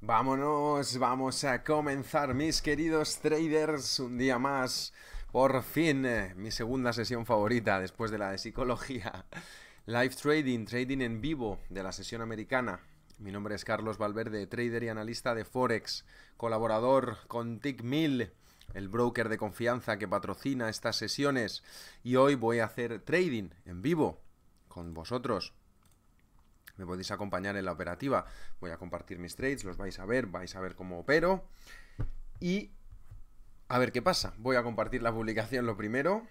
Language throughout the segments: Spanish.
Vámonos, vamos a comenzar mis queridos traders un día más. Por fin, eh, mi segunda sesión favorita después de la de psicología. Live Trading, Trading en vivo de la sesión americana. Mi nombre es Carlos Valverde, trader y analista de Forex, colaborador con TickMill, el broker de confianza que patrocina estas sesiones. Y hoy voy a hacer trading en vivo con vosotros, me podéis acompañar en la operativa. Voy a compartir mis trades, los vais a ver, vais a ver cómo opero. Y a ver qué pasa. Voy a compartir la publicación lo primero.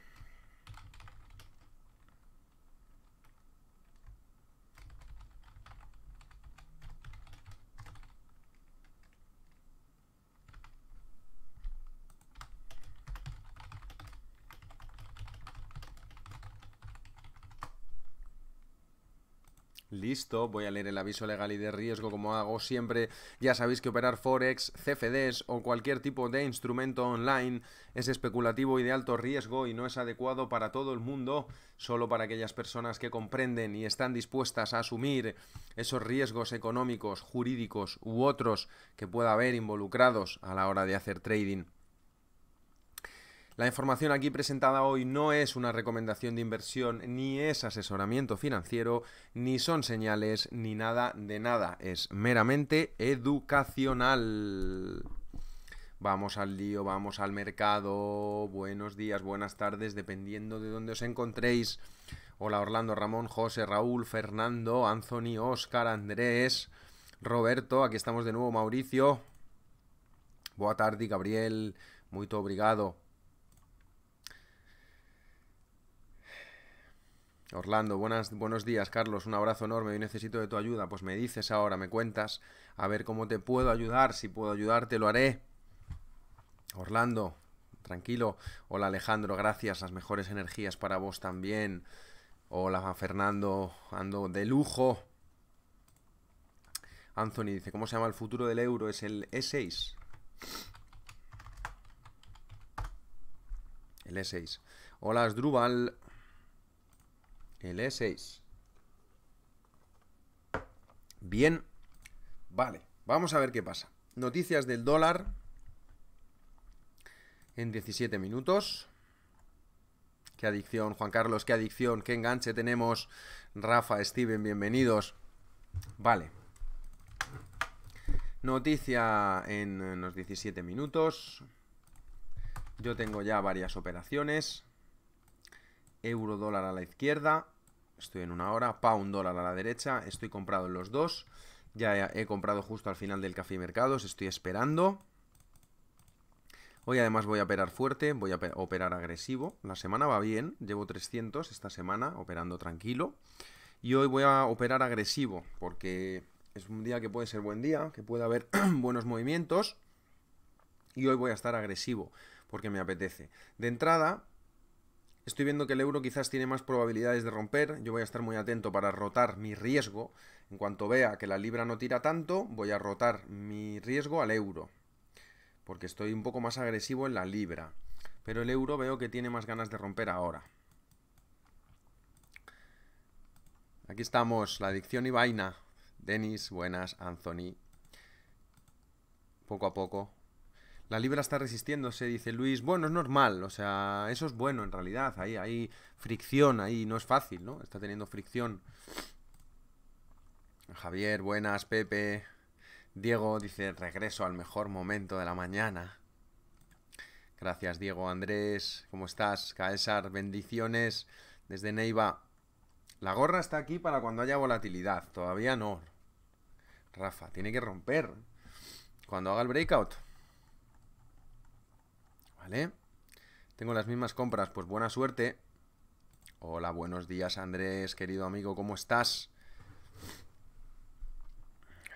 Listo, voy a leer el aviso legal y de riesgo como hago siempre. Ya sabéis que operar Forex, CFDs o cualquier tipo de instrumento online es especulativo y de alto riesgo y no es adecuado para todo el mundo, solo para aquellas personas que comprenden y están dispuestas a asumir esos riesgos económicos, jurídicos u otros que pueda haber involucrados a la hora de hacer trading. La información aquí presentada hoy no es una recomendación de inversión, ni es asesoramiento financiero, ni son señales, ni nada de nada. Es meramente educacional. Vamos al lío, vamos al mercado. Buenos días, buenas tardes, dependiendo de dónde os encontréis. Hola Orlando, Ramón, José, Raúl, Fernando, Anthony, Oscar, Andrés, Roberto, aquí estamos de nuevo, Mauricio. Buenas tarde, Gabriel, muy obrigado. Orlando, buenas, buenos días, Carlos, un abrazo enorme, y necesito de tu ayuda. Pues me dices ahora, me cuentas, a ver cómo te puedo ayudar, si puedo ayudarte, lo haré. Orlando, tranquilo. Hola Alejandro, gracias, las mejores energías para vos también. Hola Fernando, ando de lujo. Anthony dice, ¿cómo se llama el futuro del euro? Es el E6. El E6. Hola Asdrúbal. El E6. Bien. Vale, vamos a ver qué pasa. Noticias del dólar en 17 minutos. Qué adicción, Juan Carlos, qué adicción, qué enganche tenemos. Rafa, Steven, bienvenidos. Vale. Noticia en unos 17 minutos. Yo tengo ya varias operaciones euro dólar a la izquierda, estoy en una hora, un dólar a la derecha, estoy comprado en los dos, ya he, comprado justo al final del café mercados, estoy esperando. Hoy además voy a operar fuerte, voy a operar agresivo. La semana va bien, llevo 300 esta semana operando tranquilo. Y hoy voy a operar agresivo porque es un día que puede ser buen día, que puede haber buenos movimientos. Y hoy voy a estar agresivo porque me apetece. De entrada, Estoy viendo que el euro quizás tiene más probabilidades de romper. Yo voy a estar muy atento para rotar mi riesgo. En cuanto vea que la libra no tira tanto, voy a rotar mi riesgo al euro. Porque estoy un poco más agresivo en la libra. Pero el euro veo que tiene más ganas de romper ahora. Aquí estamos, la adicción y vaina. Denis, buenas, Anthony. Poco a poco, la libra está resistiéndose, dice Luis. Bueno, es normal, o sea, eso es bueno en realidad. Ahí hay fricción, ahí no es fácil, ¿no? Está teniendo fricción. Javier, buenas, Pepe. Diego dice, regreso al mejor momento de la mañana. Gracias, Diego. Andrés, ¿cómo estás? Caesar, bendiciones desde Neiva. La gorra está aquí para cuando haya volatilidad. Todavía no. Rafa, tiene que romper. Cuando haga el breakout. Tengo las mismas compras, pues buena suerte. Hola, buenos días Andrés, querido amigo, ¿cómo estás?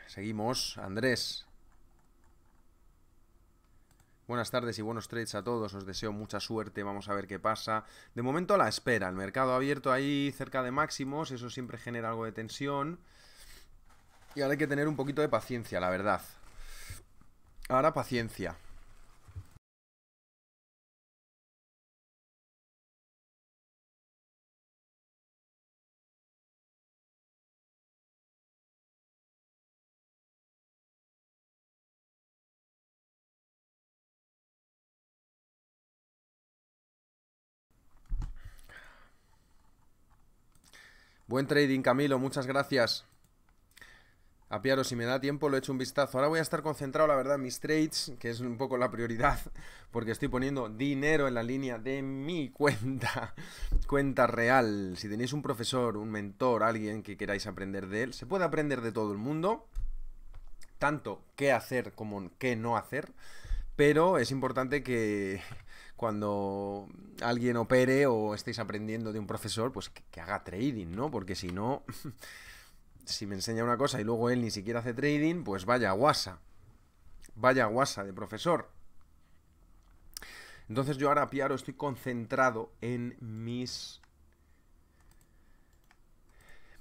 Seguimos, Andrés. Buenas tardes y buenos trades a todos, os deseo mucha suerte, vamos a ver qué pasa. De momento a la espera, el mercado abierto ahí cerca de máximos, eso siempre genera algo de tensión. Y ahora hay que tener un poquito de paciencia, la verdad. Ahora paciencia. Buen trading, Camilo, muchas gracias. A Apiaro, si me da tiempo, lo echo un vistazo. Ahora voy a estar concentrado, la verdad, en mis trades, que es un poco la prioridad, porque estoy poniendo dinero en la línea de mi cuenta, cuenta real. Si tenéis un profesor, un mentor, alguien que queráis aprender de él, se puede aprender de todo el mundo, tanto qué hacer como qué no hacer, pero es importante que, cuando alguien opere o estéis aprendiendo de un profesor, pues que, haga trading, ¿no? Porque si no, si me enseña una cosa y luego él ni siquiera hace trading, pues vaya guasa. Vaya guasa de profesor. Entonces yo ahora, Piaro, estoy concentrado en mis...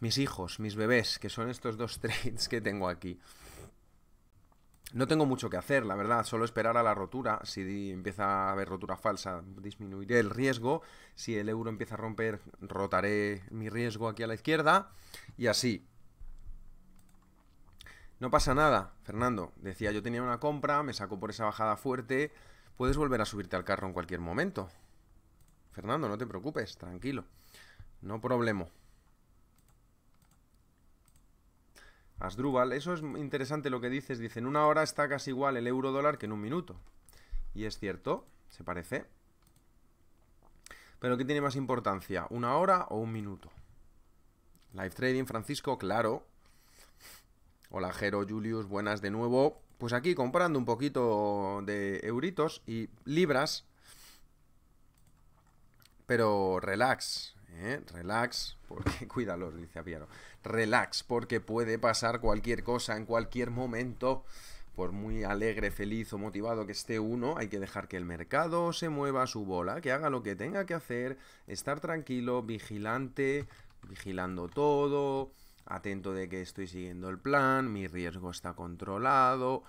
Mis hijos, mis bebés, que son estos dos trades que tengo aquí. No tengo mucho que hacer, la verdad, solo esperar a la rotura. Si empieza a haber rotura falsa, disminuiré el riesgo. Si el euro empieza a romper, rotaré mi riesgo aquí a la izquierda. Y así. No pasa nada, Fernando. Decía, yo tenía una compra, me saco por esa bajada fuerte. Puedes volver a subirte al carro en cualquier momento. Fernando, no te preocupes, tranquilo. No problema. Asdrúbal, eso es interesante lo que dices, Dicen una hora está casi igual el euro dólar que en un minuto. Y es cierto, se parece. Pero ¿qué tiene más importancia? ¿Una hora o un minuto? Live Trading, Francisco, claro. Hola, Jero, Julius, buenas de nuevo. Pues aquí comprando un poquito de euritos y libras. Pero relax, ¿eh? Relax, porque dice Relax, porque puede pasar cualquier cosa en cualquier momento. Por muy alegre, feliz o motivado que esté uno, hay que dejar que el mercado se mueva a su bola, que haga lo que tenga que hacer, estar tranquilo, vigilante, vigilando todo, atento de que estoy siguiendo el plan, mi riesgo está controlado,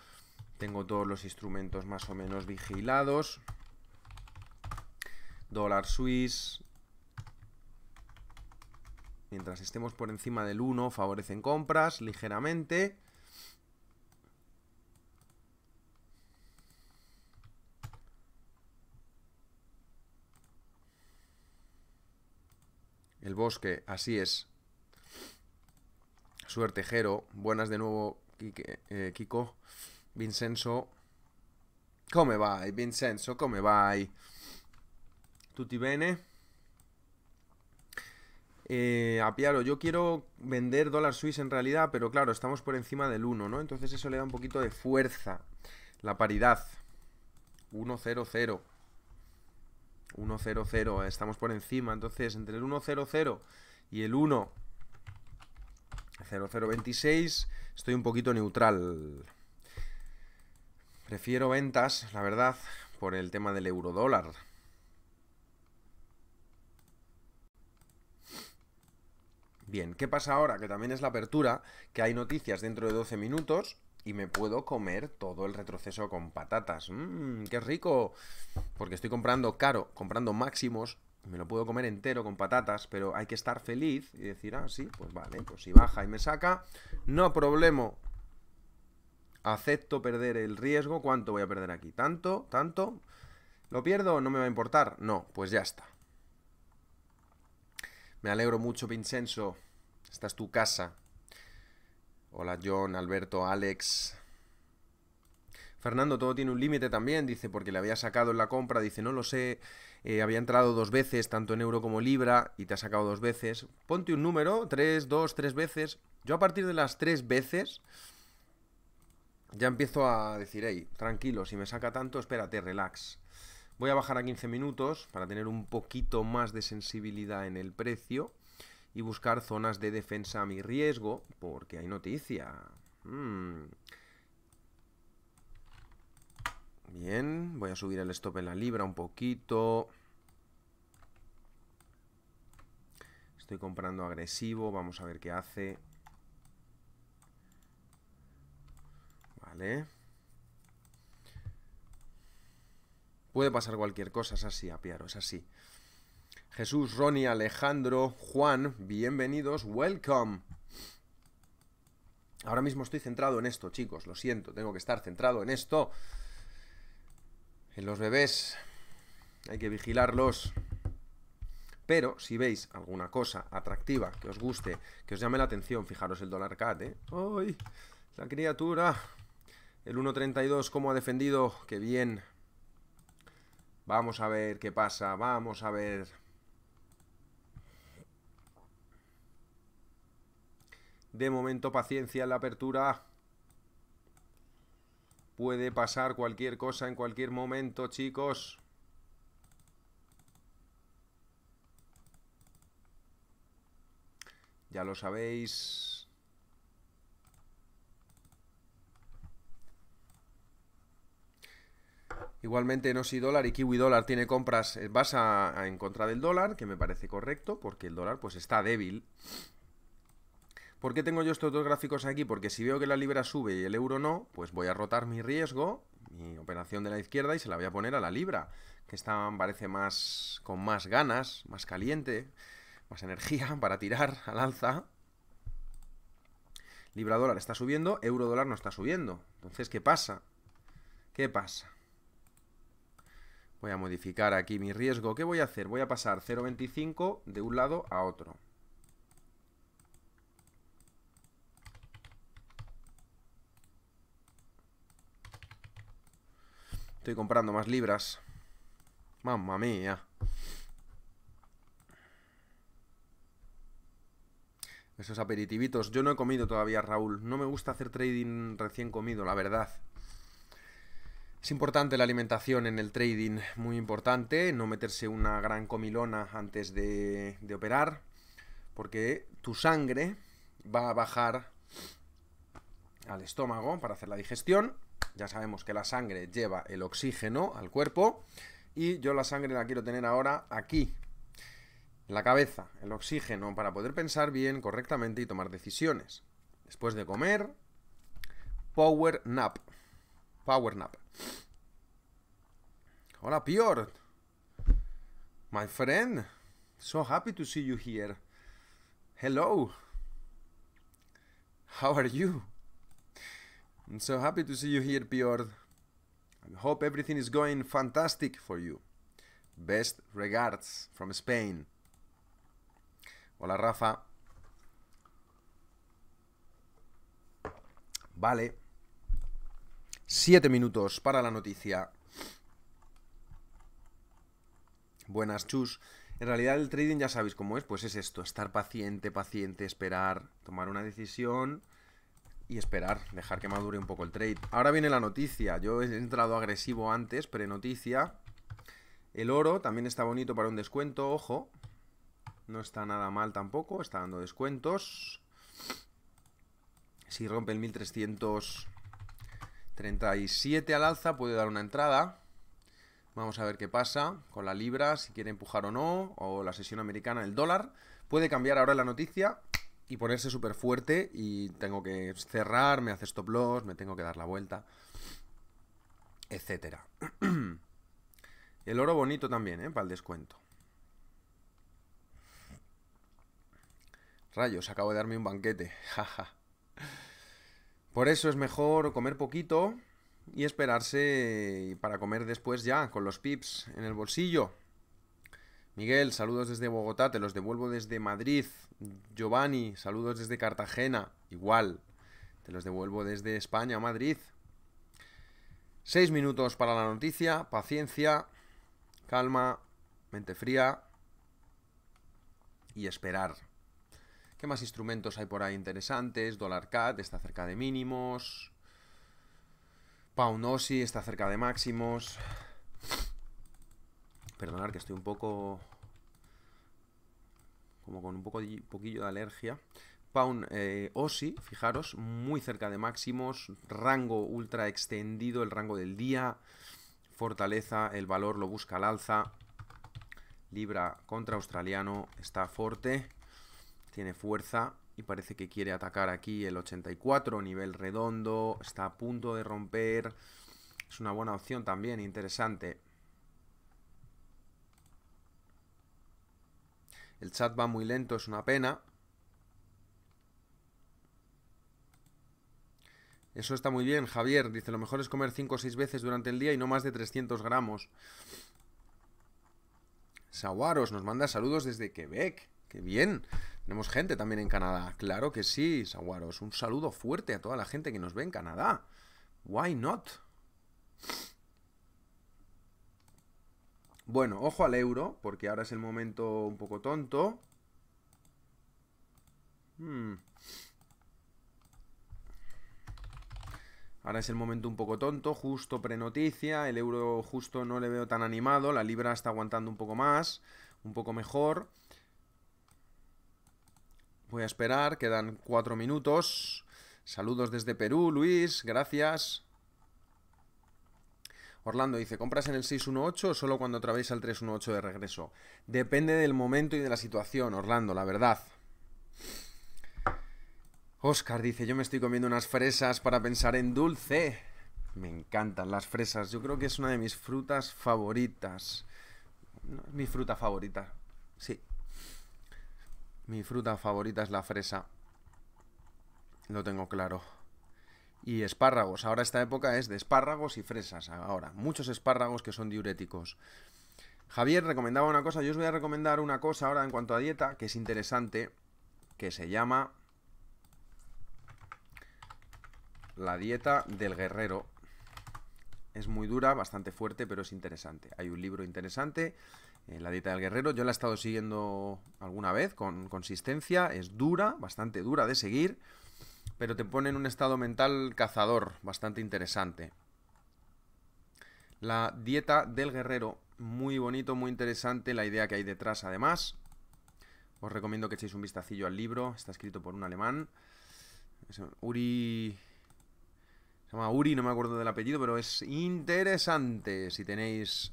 tengo todos los instrumentos más o menos vigilados. Dólar suiz Mientras estemos por encima del 1, favorecen compras ligeramente. El bosque, así es. Suertejero. Buenas de nuevo, eh, Kiko. Vincenzo. Come va? Vincenzo, come va? Tutibene, bene? Eh, a Apiaro, yo quiero vender dólar suizo en realidad, pero claro, estamos por encima del 1, ¿no? Entonces eso le da un poquito de fuerza. La paridad. 1-0-0. 1-0-0, eh, estamos por encima. Entonces, entre el 1-0-0 y el 1... 0, 26 estoy un poquito neutral. Prefiero ventas, la verdad, por el tema del euro dólar. Bien, ¿qué pasa ahora? Que también es la apertura, que hay noticias dentro de 12 minutos y me puedo comer todo el retroceso con patatas. ¡Mmm, qué rico! Porque estoy comprando caro, comprando máximos, me lo puedo comer entero con patatas, pero hay que estar feliz y decir, ah, sí, pues vale, pues si baja y me saca, no problema. Acepto perder el riesgo, ¿cuánto voy a perder aquí? ¿Tanto? ¿Tanto? ¿Lo pierdo? ¿No me va a importar? No, pues ya está. Me alegro mucho, Vincenzo. Esta es tu casa. Hola, John, Alberto, Alex. Fernando, todo tiene un límite también, dice, porque le había sacado en la compra, dice, no lo sé, eh, había entrado dos veces, tanto en euro como libra, y te ha sacado dos veces. Ponte un número, tres, dos, tres veces. Yo a partir de las tres veces ya empiezo a decir, hey, tranquilo, si me saca tanto, espérate, relax. Voy a bajar a 15 minutos para tener un poquito más de sensibilidad en el precio y buscar zonas de defensa a mi riesgo, porque hay noticia. Mm. Bien, voy a subir el stop en la libra un poquito. Estoy comprando agresivo, vamos a ver qué hace. Vale. Puede pasar cualquier cosa, es así, Apiaro, es así. Jesús, Ronnie, Alejandro, Juan, bienvenidos, welcome. Ahora mismo estoy centrado en esto, chicos, lo siento, tengo que estar centrado en esto. En los bebés hay que vigilarlos. Pero si veis alguna cosa atractiva que os guste, que os llame la atención, fijaros el dólar cat, ¿eh? ¡Ay! La criatura. El 1.32, cómo ha defendido. ¡Qué bien! Vamos a ver qué pasa, vamos a ver. De momento paciencia en la apertura. Puede pasar cualquier cosa en cualquier momento, chicos. Ya lo sabéis. Igualmente no si Dólar y Kiwi Dólar tiene compras eh, vas a, en contra del dólar, que me parece correcto, porque el dólar pues está débil. ¿Por qué tengo yo estos dos gráficos aquí? Porque si veo que la libra sube y el euro no, pues voy a rotar mi riesgo, mi operación de la izquierda y se la voy a poner a la libra, que está parece más con más ganas, más caliente, más energía para tirar al alza. Libra dólar está subiendo, euro dólar no está subiendo. Entonces, ¿qué pasa? ¿Qué pasa? Voy a modificar aquí mi riesgo. ¿Qué voy a hacer? Voy a pasar 0,25 de un lado a otro. Estoy comprando más libras. Mamma mía. Esos aperitivitos. Yo no he comido todavía, Raúl. No me gusta hacer trading recién comido, la verdad. Es importante la alimentación en el trading, muy importante, no meterse una gran comilona antes de, operar, porque tu sangre va a bajar al estómago para hacer la digestión. Ya sabemos que la sangre lleva el oxígeno al cuerpo y yo la sangre la quiero tener ahora aquí, en la cabeza, el oxígeno para poder pensar bien, correctamente y tomar decisiones. Después de comer, power nap. Power nap. Hola, Pior. My friend, so happy to see you here. Hello. How are you? I'm so happy to see you here, Pior. I hope everything is going fantastic for you. Best regards from Spain. Hola, Rafa. Vale. Siete minutos para la noticia. Buenas, chus. En realidad el trading ya sabéis cómo es, pues es esto, estar paciente, paciente, esperar, tomar una decisión y esperar, dejar que madure un poco el trade. Ahora viene la noticia, yo he entrado agresivo antes, pre-noticia. El oro también está bonito para un descuento, ojo. No está nada mal tampoco, está dando descuentos. Si rompe el 1300 37 al alza, puede dar una entrada. Vamos a ver qué pasa con la libra, si quiere empujar o no, o la sesión americana, el dólar. Puede cambiar ahora la noticia y ponerse súper fuerte y tengo que cerrar, me hace stop loss, me tengo que dar la vuelta, etcétera. El oro bonito también, ¿eh? Para el descuento. Rayos, acabo de darme un banquete. Jaja. Por eso es mejor comer poquito y esperarse para comer después ya, con los pips en el bolsillo. Miguel, saludos desde Bogotá, te los devuelvo desde Madrid. Giovanni, saludos desde Cartagena, igual, te los devuelvo desde España, Madrid. Seis minutos para la noticia, paciencia, calma, mente fría y esperar. ¿Qué más instrumentos hay por ahí interesantes? Dollar CAD está cerca de mínimos. Pound Osi está cerca de máximos. Perdonar que estoy un poco... Como con un poco, poquillo de alergia. Pound Osi, eh, fijaros, muy cerca de máximos. Rango ultra extendido, el rango del día. Fortaleza, el valor lo busca al alza. Libra contra australiano está fuerte tiene fuerza y parece que quiere atacar aquí el 84, nivel redondo, está a punto de romper. Es una buena opción también, interesante. El chat va muy lento, es una pena. Eso está muy bien, Javier. Dice, lo mejor es comer 5 o 6 veces durante el día y no más de 300 gramos. Saguaros nos manda saludos desde Quebec. ¡Qué bien! Tenemos gente también en Canadá. Claro que sí, Saguaros. Un saludo fuerte a toda la gente que nos ve en Canadá. Why not? Bueno, ojo al euro, porque ahora es el momento un poco tonto. Hmm. Ahora es el momento un poco tonto, justo prenoticia, el euro justo no le veo tan animado, la libra está aguantando un poco más, un poco mejor. Voy a esperar, quedan cuatro minutos. Saludos desde Perú, Luis, gracias. Orlando dice, ¿compras en el 618 o solo cuando atraviesa al 318 de regreso? Depende del momento y de la situación, Orlando, la verdad. Oscar dice, yo me estoy comiendo unas fresas para pensar en dulce. Me encantan las fresas, yo creo que es una de mis frutas favoritas. mi fruta favorita, sí, mi fruta favorita es la fresa. Lo tengo claro. Y espárragos. Ahora esta época es de espárragos y fresas. Ahora, muchos espárragos que son diuréticos. Javier recomendaba una cosa. Yo os voy a recomendar una cosa ahora en cuanto a dieta que es interesante. Que se llama la dieta del guerrero. Es muy dura, bastante fuerte, pero es interesante. Hay un libro interesante eh, la dieta del guerrero. Yo la he estado siguiendo alguna vez con consistencia. Es dura, bastante dura de seguir, pero te pone en un estado mental cazador bastante interesante. La dieta del guerrero, muy bonito, muy interesante la idea que hay detrás además. Os recomiendo que echéis un vistacillo al libro, está escrito por un alemán. Uri... Se llama Uri, no me acuerdo del apellido, pero es interesante si tenéis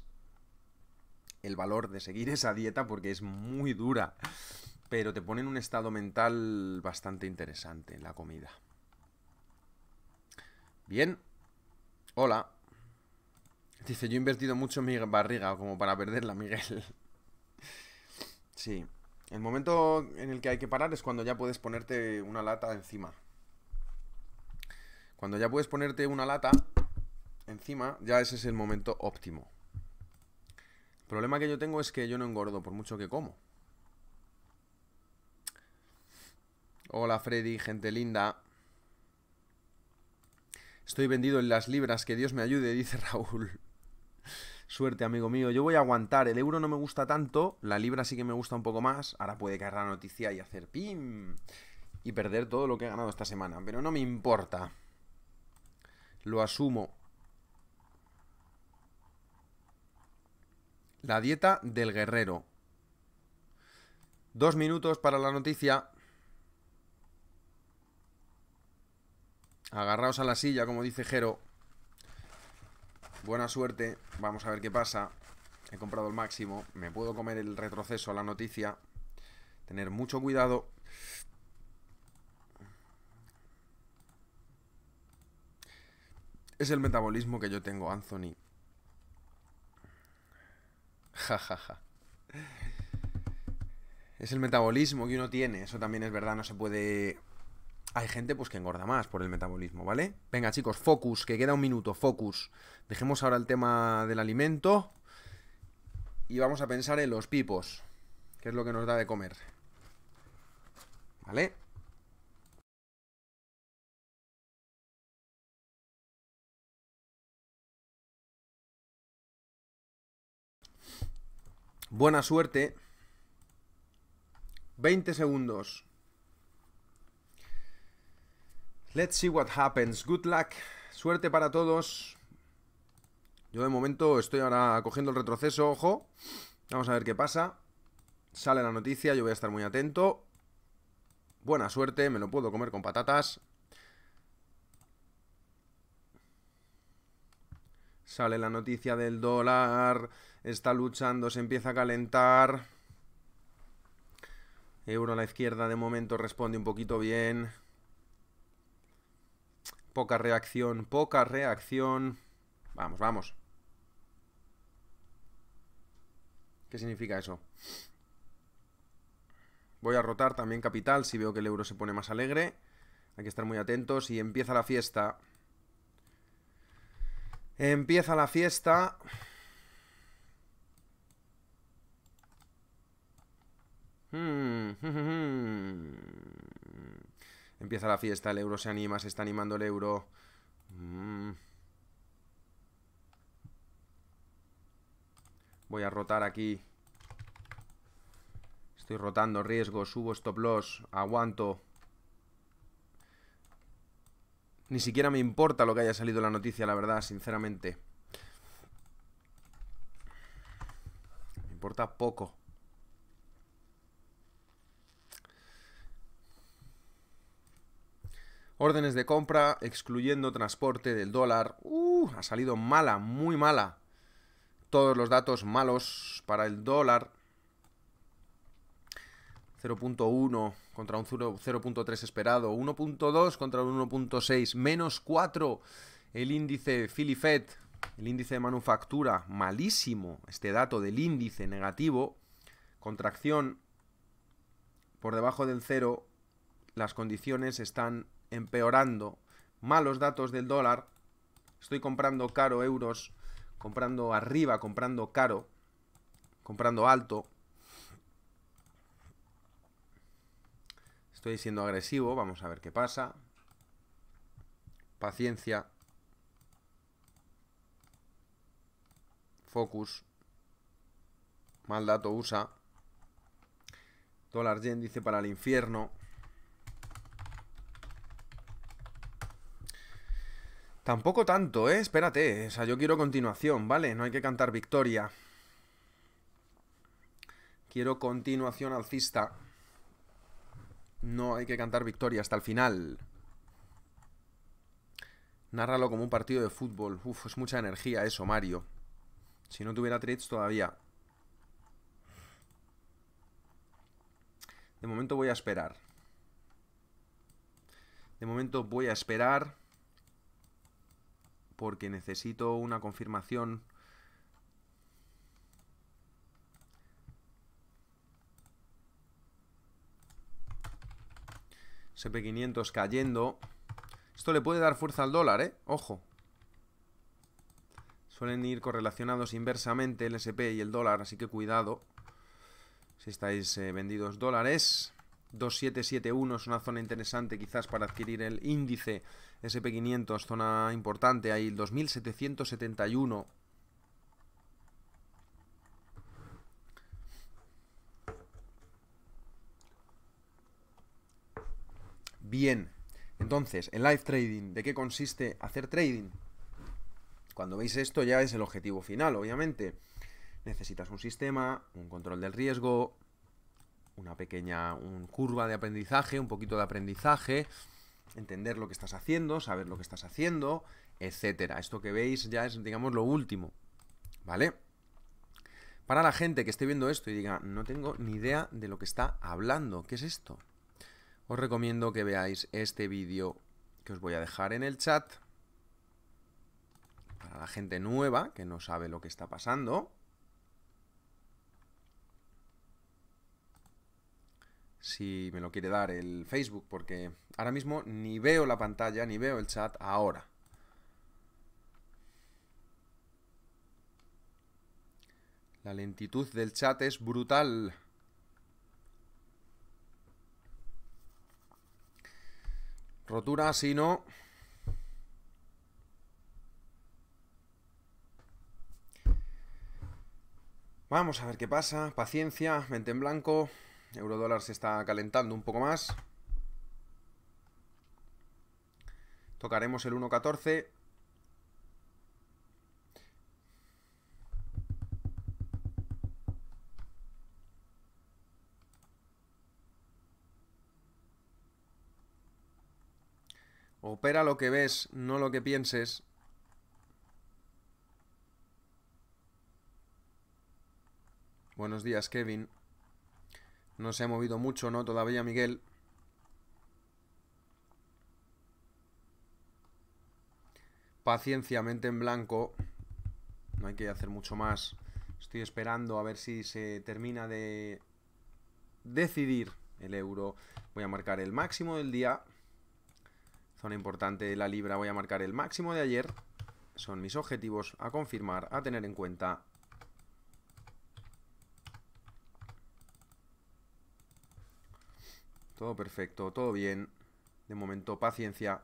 el valor de seguir esa dieta porque es muy dura, pero te pone en un estado mental bastante interesante la comida. Bien. Hola. Dice, yo he invertido mucho en mi barriga como para perderla, Miguel. sí. El momento en el que hay que parar es cuando ya puedes ponerte una lata encima. Cuando ya puedes ponerte una lata encima, ya ese es el momento óptimo problema que yo tengo es que yo no engordo por mucho que como. Hola Freddy, gente linda. Estoy vendido en las libras, que Dios me ayude, dice Raúl. Suerte, amigo mío. Yo voy a aguantar. El euro no me gusta tanto, la libra sí que me gusta un poco más. Ahora puede caer la noticia y hacer pim y perder todo lo que he ganado esta semana, pero no me importa. Lo asumo. La dieta del guerrero. Dos minutos para la noticia. Agarraos a la silla, como dice Jero. Buena suerte. Vamos a ver qué pasa. He comprado el máximo. Me puedo comer el retroceso a la noticia. Tener mucho cuidado. Es el metabolismo que yo tengo, Anthony es el metabolismo que uno tiene, eso también es verdad, no se puede... Hay gente pues que engorda más por el metabolismo, ¿vale? Venga chicos, focus, que queda un minuto, focus. Dejemos ahora el tema del alimento y vamos a pensar en los pipos, que es lo que nos da de comer. ¿Vale? Buena suerte. 20 segundos. Let's see what happens. Good luck. Suerte para todos. Yo de momento estoy ahora cogiendo el retroceso, ojo. Vamos a ver qué pasa. Sale la noticia, yo voy a estar muy atento. Buena suerte, me lo puedo comer con patatas. Sale la noticia del dólar está luchando, se empieza a calentar. Euro a la izquierda de momento responde un poquito bien. Poca reacción, poca reacción. Vamos, vamos. ¿Qué significa eso? Voy a rotar también capital si veo que el euro se pone más alegre. Hay que estar muy atentos y empieza la fiesta. Empieza la fiesta. Hmm. Empieza la fiesta, el euro se anima, se está animando el euro. Hmm. Voy a rotar aquí. Estoy rotando riesgo, subo stop loss, aguanto. Ni siquiera me importa lo que haya salido la noticia, la verdad, sinceramente. Me importa poco. Órdenes de compra, excluyendo transporte del dólar. Uh, ha salido mala, muy mala. Todos los datos malos para el dólar. 0.1 contra un 0.3 esperado. 1.2 contra un 1.6. Menos 4 el índice Fed El índice de manufactura. Malísimo este dato del índice negativo. Contracción por debajo del 0. Las condiciones están empeorando. Malos datos del dólar. Estoy comprando caro euros, comprando arriba, comprando caro, comprando alto. Estoy siendo agresivo, vamos a ver qué pasa. Paciencia. Focus. Mal dato USA. Dólar yen dice para el infierno. Tampoco tanto, ¿eh? Espérate, o sea, yo quiero continuación, ¿vale? No hay que cantar victoria. Quiero continuación alcista. No hay que cantar victoria hasta el final. Nárralo como un partido de fútbol. Uf, es mucha energía eso, Mario. Si no tuviera trades todavía. De momento voy a esperar. De momento voy a esperar porque necesito una confirmación SP500 cayendo. Esto le puede dar fuerza al dólar, ¿eh? Ojo. Suelen ir correlacionados inversamente el SP y el dólar, así que cuidado si estáis eh, vendidos dólares. 2771 es una zona interesante quizás para adquirir el índice SP500, zona importante, ahí el 2771. Bien, entonces, el live trading, ¿de qué consiste hacer trading? Cuando veis esto ya es el objetivo final, obviamente. Necesitas un sistema, un control del riesgo, una pequeña curva de aprendizaje, un poquito de aprendizaje, entender lo que estás haciendo, saber lo que estás haciendo, etcétera. Esto que veis ya es, digamos, lo último, ¿vale? Para la gente que esté viendo esto y diga, no tengo ni idea de lo que está hablando, ¿qué es esto? Os recomiendo que veáis este vídeo que os voy a dejar en el chat. Para la gente nueva que no sabe lo que está pasando, si me lo quiere dar el Facebook, porque ahora mismo ni veo la pantalla, ni veo el chat ahora. La lentitud del chat es brutal. Rotura, si no... Vamos a ver qué pasa. Paciencia, mente en blanco. Eurodólar se está calentando un poco más. Tocaremos el 1.14. Opera lo que ves, no lo que pienses. Buenos días, Kevin. No se ha movido mucho, ¿no? Todavía Miguel. Paciencia, en blanco. No hay que hacer mucho más. Estoy esperando a ver si se termina de decidir el euro. Voy a marcar el máximo del día. Zona importante de la libra. Voy a marcar el máximo de ayer. Son mis objetivos a confirmar, a tener en cuenta. Todo perfecto, todo bien. De momento, paciencia.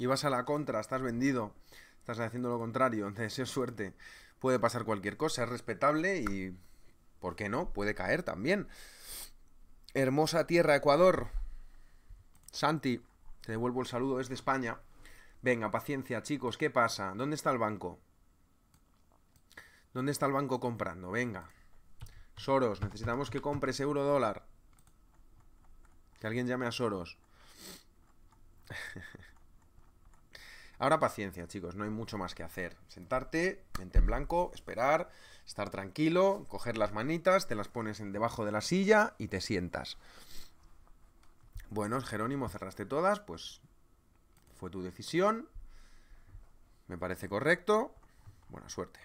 y vas a la contra, estás vendido, estás haciendo lo contrario, Entonces, es suerte. Puede pasar cualquier cosa, es respetable y, ¿por qué no? Puede caer también hermosa tierra, Ecuador. Santi, te devuelvo el saludo es de España. Venga, paciencia, chicos, ¿qué pasa? ¿Dónde está el banco? ¿Dónde está el banco comprando? Venga. Soros, necesitamos que compres euro dólar. Que alguien llame a Soros. Ahora paciencia, chicos, no hay mucho más que hacer. Sentarte, mente en blanco, esperar estar tranquilo, coger las manitas, te las pones en debajo de la silla y te sientas. Bueno, Jerónimo, cerraste todas, pues fue tu decisión. Me parece correcto. Buena suerte.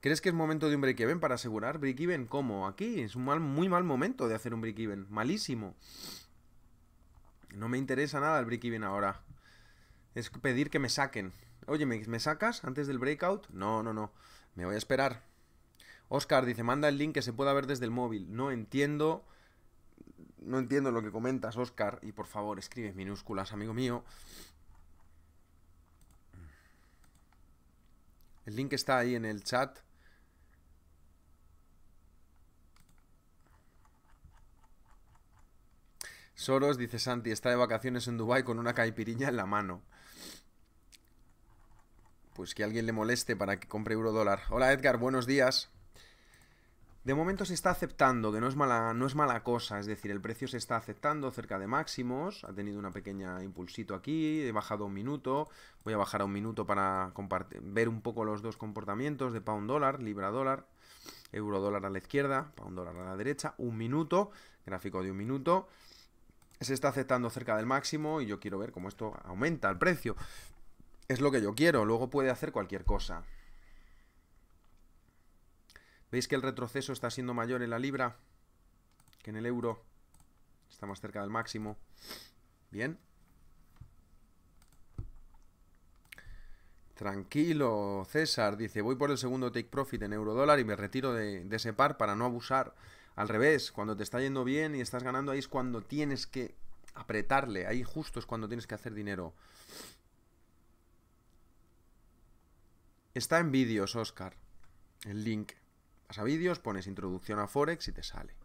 ¿Crees que es momento de un break-even para asegurar break-even? ¿Cómo? Aquí es un mal, muy mal momento de hacer un break-even. Malísimo. No me interesa nada el break-even ahora. Es pedir que me saquen. Oye, ¿me, ¿me sacas antes del breakout? No, no, no. Me voy a esperar. Oscar dice, manda el link que se pueda ver desde el móvil. No entiendo... No entiendo lo que comentas, Oscar. Y por favor, escribe minúsculas, amigo mío. El link está ahí en el chat. Soros, dice Santi, está de vacaciones en Dubái con una caipirinha en la mano. Pues que alguien le moleste para que compre euro dólar. Hola Edgar, buenos días. De momento se está aceptando, que no es, mala, no es mala cosa, es decir, el precio se está aceptando cerca de máximos, ha tenido una pequeña impulsito aquí, he bajado un minuto, voy a bajar a un minuto para ver un poco los dos comportamientos de pound dólar, libra dólar, euro dólar a la izquierda, pound dólar a la derecha, un minuto, gráfico de un minuto, se está aceptando cerca del máximo y yo quiero ver cómo esto aumenta el precio. Es lo que yo quiero, luego puede hacer cualquier cosa. ¿Veis que el retroceso está siendo mayor en la libra que en el euro? Está más cerca del máximo. Bien. Tranquilo, César. Dice, voy por el segundo take profit en euro dólar y me retiro de ese par para no abusar al revés, cuando te está yendo bien y estás ganando, ahí es cuando tienes que apretarle, ahí justo es cuando tienes que hacer dinero. Está en vídeos, Oscar. El link. Vas a vídeos, pones introducción a Forex y te sale.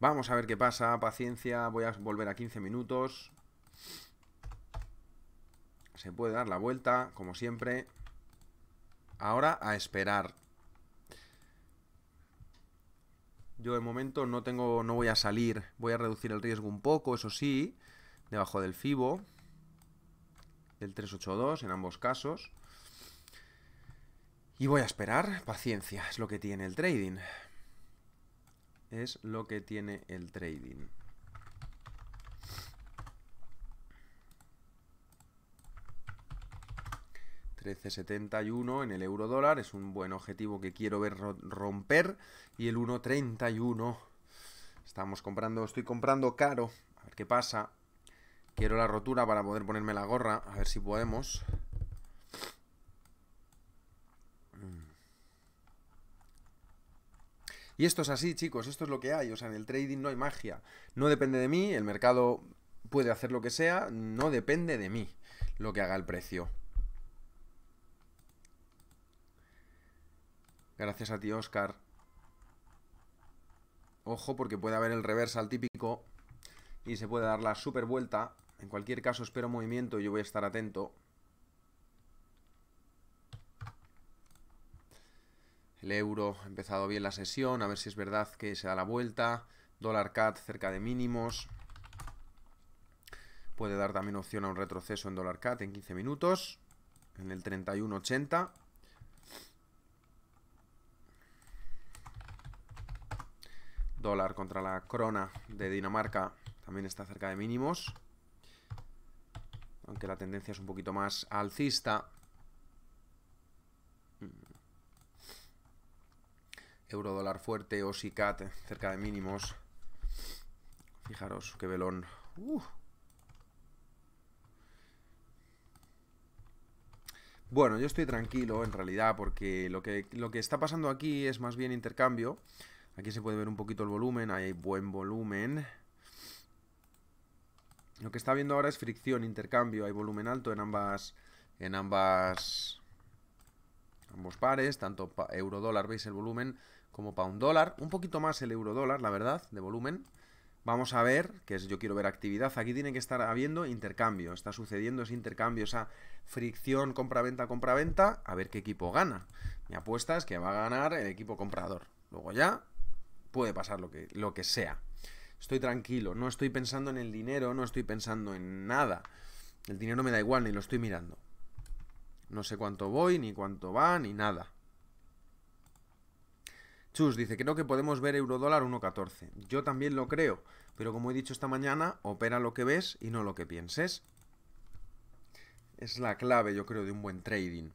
Vamos a ver qué pasa, paciencia, voy a volver a 15 minutos se puede dar la vuelta, como siempre. Ahora a esperar. Yo de momento no tengo, no voy a salir. Voy a reducir el riesgo un poco, eso sí, debajo del FIBO. Del 382 en ambos casos. Y voy a esperar. Paciencia, es lo que tiene el trading. Es lo que tiene el trading. 13.71 en el euro dólar, es un buen objetivo que quiero ver romper. Y el 1.31, estamos comprando, estoy comprando caro, a ver qué pasa. Quiero la rotura para poder ponerme la gorra, a ver si podemos. Mm. Y esto es así, chicos, esto es lo que hay. O sea, en el trading no hay magia. No depende de mí, el mercado puede hacer lo que sea, no depende de mí lo que haga el precio. Gracias a ti, Oscar. Ojo, porque puede haber el reversal típico y se puede dar la super vuelta. En cualquier caso, espero movimiento y yo voy a estar atento. El euro ha empezado bien la sesión, a ver si es verdad que se da la vuelta. Dólar CAT cerca de mínimos. Puede dar también opción a un retroceso en dólar CAT en 15 minutos. En el 31.80. dólar contra la corona de Dinamarca también está cerca de mínimos. Aunque la tendencia es un poquito más alcista. Mm. Euro dólar fuerte, OSICAT cerca de mínimos. Fijaros qué velón. Uh. Bueno, yo estoy tranquilo en realidad porque lo que, lo que está pasando aquí es más bien intercambio. Aquí se puede ver un poquito el volumen, hay buen volumen. Lo que está viendo ahora es fricción, intercambio, hay volumen alto en ambas en ambas ambos pares, tanto euro dólar, veis el volumen, como pound dólar, un poquito más el euro dólar, la verdad, de volumen. Vamos a ver, que es yo quiero ver actividad, aquí tiene que estar habiendo intercambio, está sucediendo ese intercambio, esa fricción compra-venta, compra-venta, a ver qué equipo gana. Mi apuesta es que va a ganar el equipo comprador. Luego ya puede pasar lo que, lo que sea. Estoy tranquilo, no estoy pensando en el dinero, no estoy pensando en nada. El dinero me da igual, ni lo estoy mirando. No sé cuánto voy, ni cuánto va, ni nada. Chus dice, creo que podemos ver euro dólar 1.14. Yo también lo creo, pero como he dicho esta mañana, opera lo que ves y no lo que pienses. Es la clave, yo creo, de un buen trading.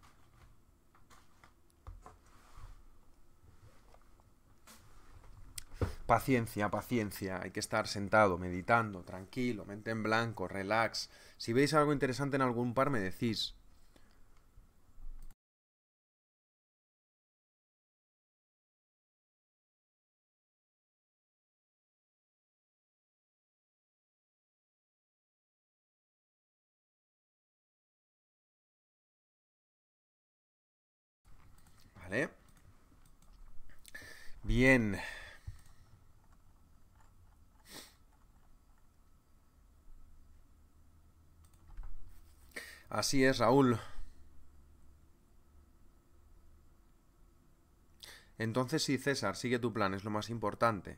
paciencia, paciencia, hay que estar sentado, meditando, tranquilo, mente en blanco, relax. Si veis algo interesante en algún par, me decís. Vale. Bien. Así es, Raúl. Entonces sí, César, sigue tu plan, es lo más importante.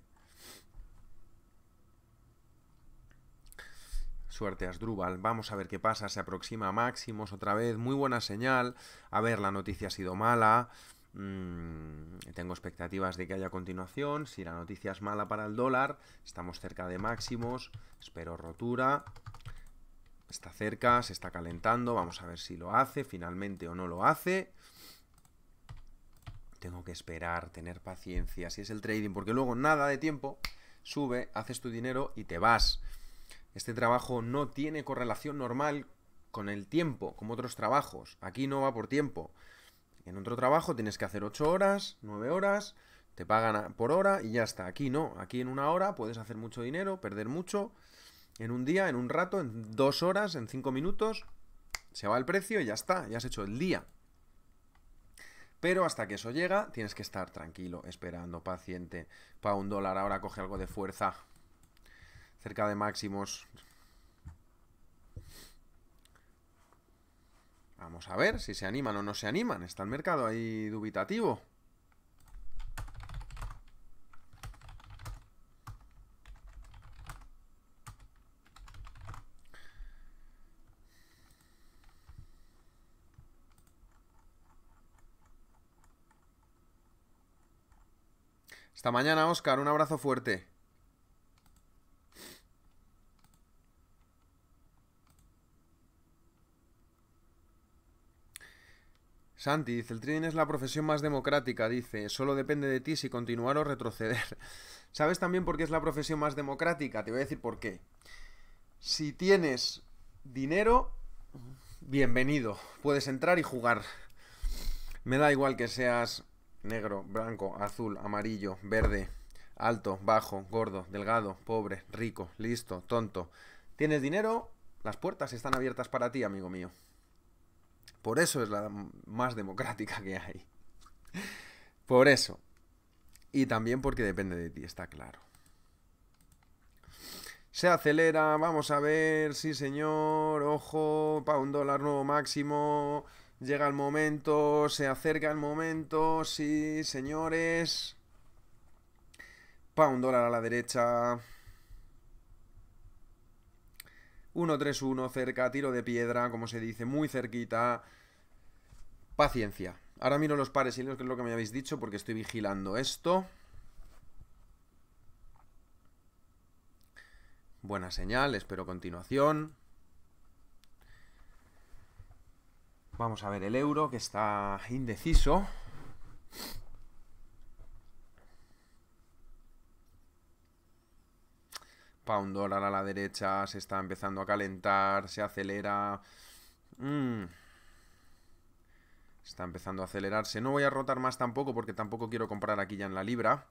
Suerte Asdrúbal, vamos a ver qué pasa, se aproxima Máximos otra vez, muy buena señal, a ver, la noticia ha sido mala, mm, tengo expectativas de que haya continuación, si la noticia es mala para el dólar, estamos cerca de Máximos, espero rotura, Está cerca, se está calentando. Vamos a ver si lo hace finalmente o no lo hace. Tengo que esperar, tener paciencia. Si es el trading, porque luego nada de tiempo. Sube, haces tu dinero y te vas. Este trabajo no tiene correlación normal con el tiempo, como otros trabajos. Aquí no va por tiempo. En otro trabajo tienes que hacer 8 horas, 9 horas, te pagan por hora y ya está. Aquí no, aquí en una hora puedes hacer mucho dinero, perder mucho en un día, en un rato, en dos horas, en cinco minutos, se va el precio y ya está, ya has hecho el día. Pero hasta que eso llega, tienes que estar tranquilo, esperando, paciente. Para un dólar ahora coge algo de fuerza. Cerca de máximos. Vamos a ver si se animan o no se animan. Está el mercado ahí dubitativo. Hasta mañana, Oscar. Un abrazo fuerte. Santi dice, el trading es la profesión más democrática, dice, solo depende de ti si continuar o retroceder. ¿Sabes también por qué es la profesión más democrática? Te voy a decir por qué. Si tienes dinero, bienvenido, puedes entrar y jugar. Me da igual que seas negro, blanco, azul, amarillo, verde, alto, bajo, gordo, delgado, pobre, rico, listo, tonto. ¿Tienes dinero? Las puertas están abiertas para ti, amigo mío. Por eso es la más democrática que hay. Por eso. Y también porque depende de ti, está claro. Se acelera, vamos a ver, sí señor, ojo, para un dólar nuevo máximo, Llega el momento, se acerca el momento, sí, señores. un dólar a la derecha. 1-3-1, cerca, tiro de piedra, como se dice, muy cerquita. Paciencia. Ahora miro los pares y los que es lo que me habéis dicho porque estoy vigilando esto. Buena señal, espero continuación. Vamos a ver el euro que está indeciso. Pound dólar a la derecha, se está empezando a calentar, se acelera. Mm. Está empezando a acelerarse. No voy a rotar más tampoco porque tampoco quiero comprar aquí ya en la libra.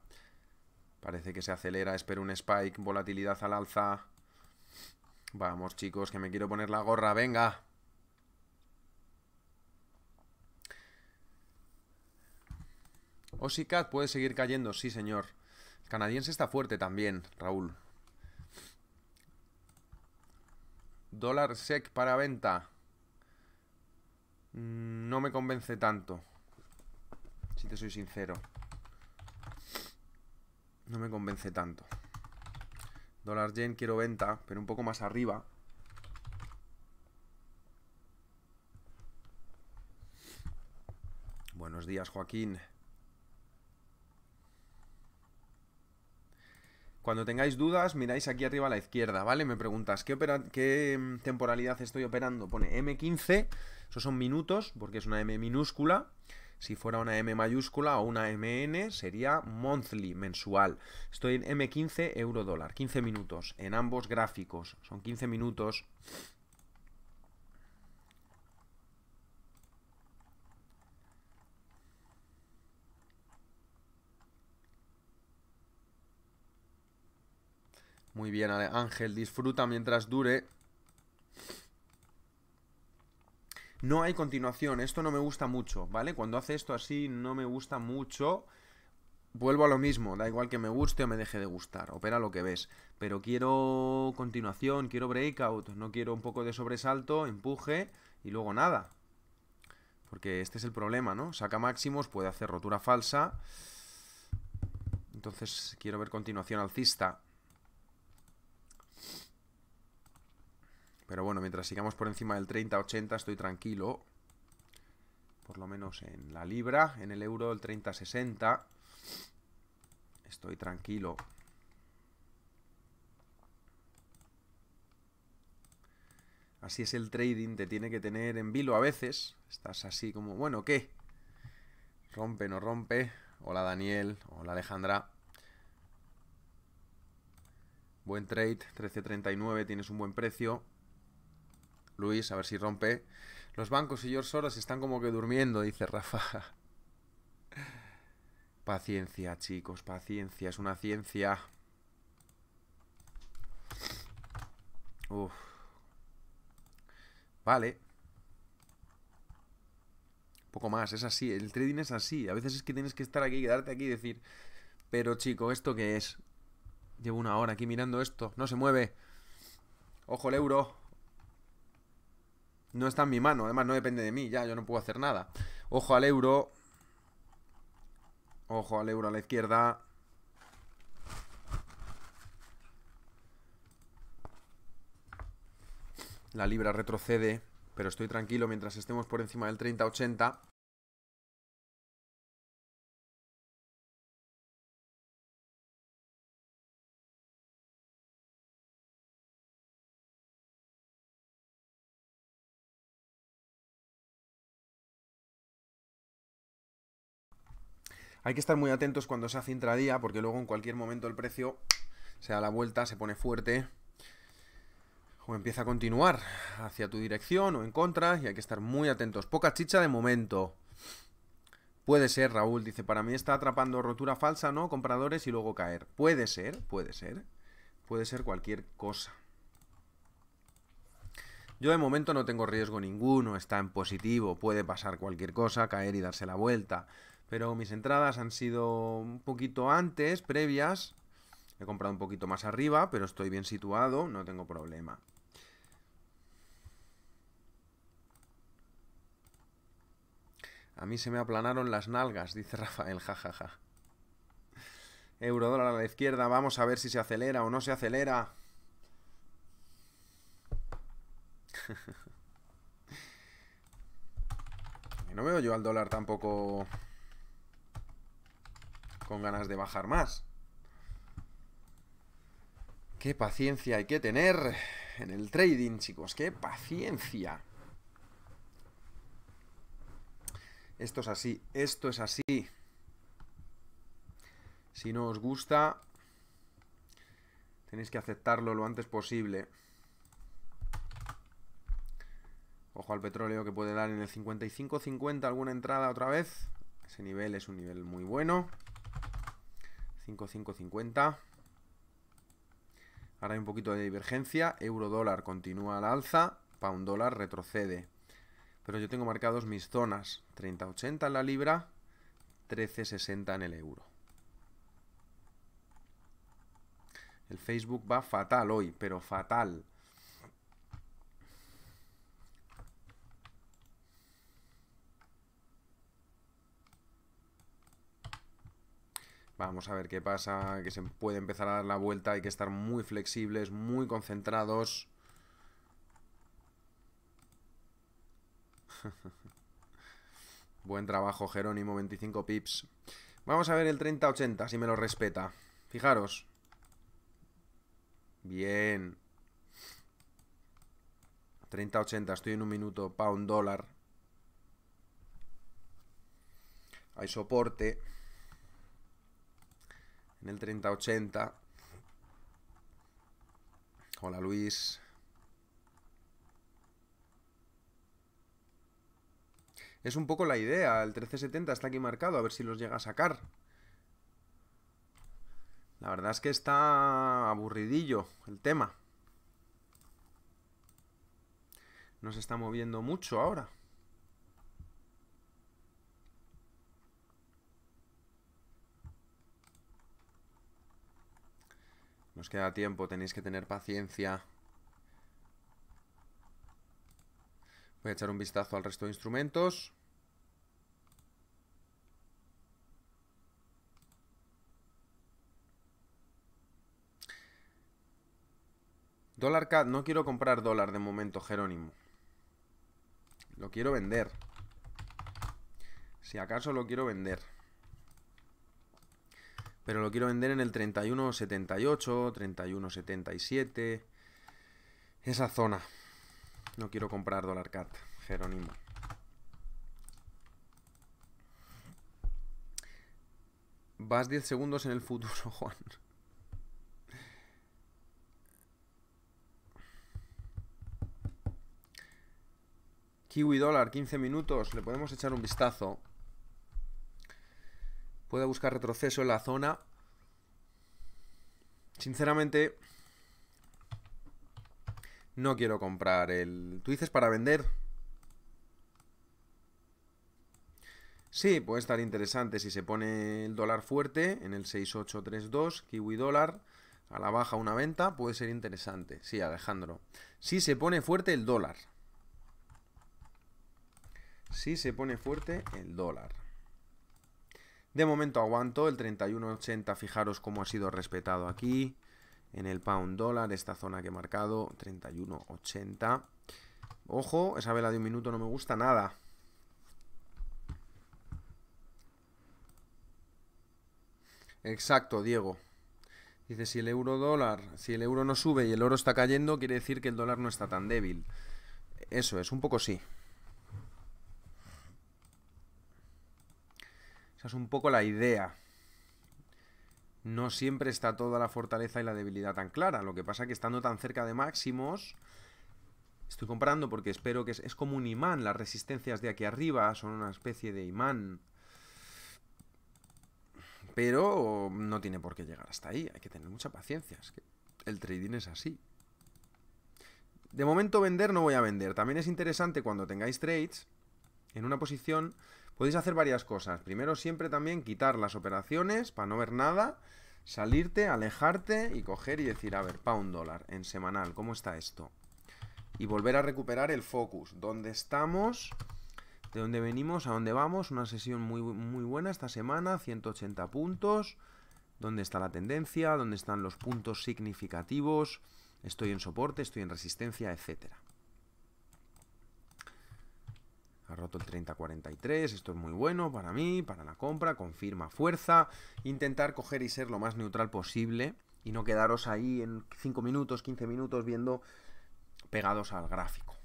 Parece que se acelera, espero un spike, volatilidad al alza. Vamos chicos, que me quiero poner la gorra, venga. Osicat puede seguir cayendo, sí señor. El canadiense está fuerte también, Raúl. Dólar sec para venta. Mm, no me convence tanto. Si te soy sincero. No me convence tanto. Dólar yen quiero venta, pero un poco más arriba. Buenos días, Joaquín. Cuando tengáis dudas, miráis aquí arriba a la izquierda, ¿vale? Me preguntas, ¿qué, qué mm, temporalidad estoy operando? Pone M15, esos son minutos, porque es una M minúscula. Si fuera una M mayúscula o una MN, sería monthly, mensual. Estoy en M15 euro dólar, 15 minutos, en ambos gráficos. Son 15 minutos Muy bien, Ángel, disfruta mientras dure. No hay continuación, esto no me gusta mucho, ¿vale? Cuando hace esto así no me gusta mucho. Vuelvo a lo mismo, da igual que me guste o me deje de gustar, opera lo que ves. Pero quiero continuación, quiero breakout, no quiero un poco de sobresalto, empuje y luego nada. Porque este es el problema, ¿no? Saca máximos, puede hacer rotura falsa. Entonces quiero ver continuación alcista. Pero bueno, mientras sigamos por encima del 30-80 estoy tranquilo. Por lo menos en la libra, en el euro el 30-60. Estoy tranquilo. Así es el trading, te tiene que tener en vilo a veces. Estás así como, bueno, ¿qué? Rompe, no rompe. Hola Daniel, hola Alejandra. Buen trade, 13.39, tienes un buen precio. Luis, a ver si rompe. Los bancos y George Soros están como que durmiendo, dice Rafa. Paciencia, chicos, paciencia, es una ciencia. Uf. Vale. Un poco más, es así, el trading es así. A veces es que tienes que estar aquí, quedarte aquí y decir, pero chico, ¿esto qué es? Llevo una hora aquí mirando esto, no se mueve. Ojo el euro. No está en mi mano, además no depende de mí, ya, yo no puedo hacer nada. Ojo al euro. Ojo al euro a la izquierda. La libra retrocede, pero estoy tranquilo mientras estemos por encima del 30-80. Hay que estar muy atentos cuando se hace intradía, porque luego en cualquier momento el precio se da la vuelta, se pone fuerte o empieza a continuar hacia tu dirección o en contra y hay que estar muy atentos. Poca chicha de momento. Puede ser, Raúl, dice, para mí está atrapando rotura falsa, ¿no? Compradores y luego caer. Puede ser, puede ser. Puede ser cualquier cosa. Yo de momento no tengo riesgo ninguno, está en positivo, puede pasar cualquier cosa, caer y darse la vuelta pero mis entradas han sido un poquito antes, previas. He comprado un poquito más arriba, pero estoy bien situado, no tengo problema. A mí se me aplanaron las nalgas, dice Rafael, jajaja. Ja, a la izquierda, vamos a ver si se acelera o no se acelera. no veo yo al dólar tampoco con ganas de bajar más. Qué paciencia hay que tener en el trading, chicos. Qué paciencia. Esto es así, esto es así. Si no os gusta, tenéis que aceptarlo lo antes posible. Ojo al petróleo que puede dar en el 55-50 alguna entrada otra vez. Ese nivel es un nivel muy bueno. 5,550. Ahora hay un poquito de divergencia. Euro dólar continúa al alza. Pound dólar retrocede. Pero yo tengo marcados mis zonas. 30,80 en la libra. 13,60 en el euro. El Facebook va fatal hoy, pero fatal. Vamos a ver qué pasa, que se puede empezar a dar la vuelta, hay que estar muy flexibles, muy concentrados. Buen trabajo, Jerónimo, 25 pips. Vamos a ver el 30-80, si me lo respeta. Fijaros. Bien. 30-80, estoy en un minuto, pound dólar. Hay soporte en el 3080. Hola Luis. Es un poco la idea, el 1370 está aquí marcado, a ver si los llega a sacar. La verdad es que está aburridillo el tema. No se está moviendo mucho ahora. Nos queda tiempo, tenéis que tener paciencia. Voy a echar un vistazo al resto de instrumentos. Dólar CAD, no quiero comprar dólar de momento, Jerónimo. Lo quiero vender. Si acaso lo quiero vender pero lo quiero vender en el 31.78, 31.77, esa zona. No quiero comprar dólar cat, Jerónimo. Vas 10 segundos en el futuro, Juan. Kiwi dólar, 15 minutos, le podemos echar un vistazo puede buscar retroceso en la zona. Sinceramente, no quiero comprar el... ¿Tú dices para vender? Sí, puede estar interesante si se pone el dólar fuerte en el 6832, kiwi dólar, a la baja una venta, puede ser interesante. Sí, Alejandro. Si se pone fuerte el dólar. Si se pone fuerte el dólar. De momento aguanto el 31.80, fijaros cómo ha sido respetado aquí, en el pound dólar, esta zona que he marcado, 31.80. Ojo, esa vela de un minuto no me gusta nada. Exacto, Diego. Dice, si el euro dólar, si el euro no sube y el oro está cayendo, quiere decir que el dólar no está tan débil. Eso es, un poco sí. es un poco la idea. No siempre está toda la fortaleza y la debilidad tan clara. Lo que pasa es que estando tan cerca de máximos, estoy comprando porque espero que es, es como un imán. Las resistencias de aquí arriba son una especie de imán. Pero no tiene por qué llegar hasta ahí. Hay que tener mucha paciencia. Es que el trading es así. De momento vender no voy a vender. También es interesante cuando tengáis trades en una posición Podéis hacer varias cosas. Primero siempre también quitar las operaciones para no ver nada, salirte, alejarte y coger y decir, a ver, un dólar en semanal, ¿cómo está esto? Y volver a recuperar el focus, dónde estamos, de dónde venimos, a dónde vamos. Una sesión muy, muy buena esta semana, 180 puntos, dónde está la tendencia, dónde están los puntos significativos, estoy en soporte, estoy en resistencia, etcétera. roto el 3043, esto es muy bueno para mí, para la compra, confirma fuerza. Intentar coger y ser lo más neutral posible y no quedaros ahí en 5 minutos, 15 minutos viendo pegados al gráfico.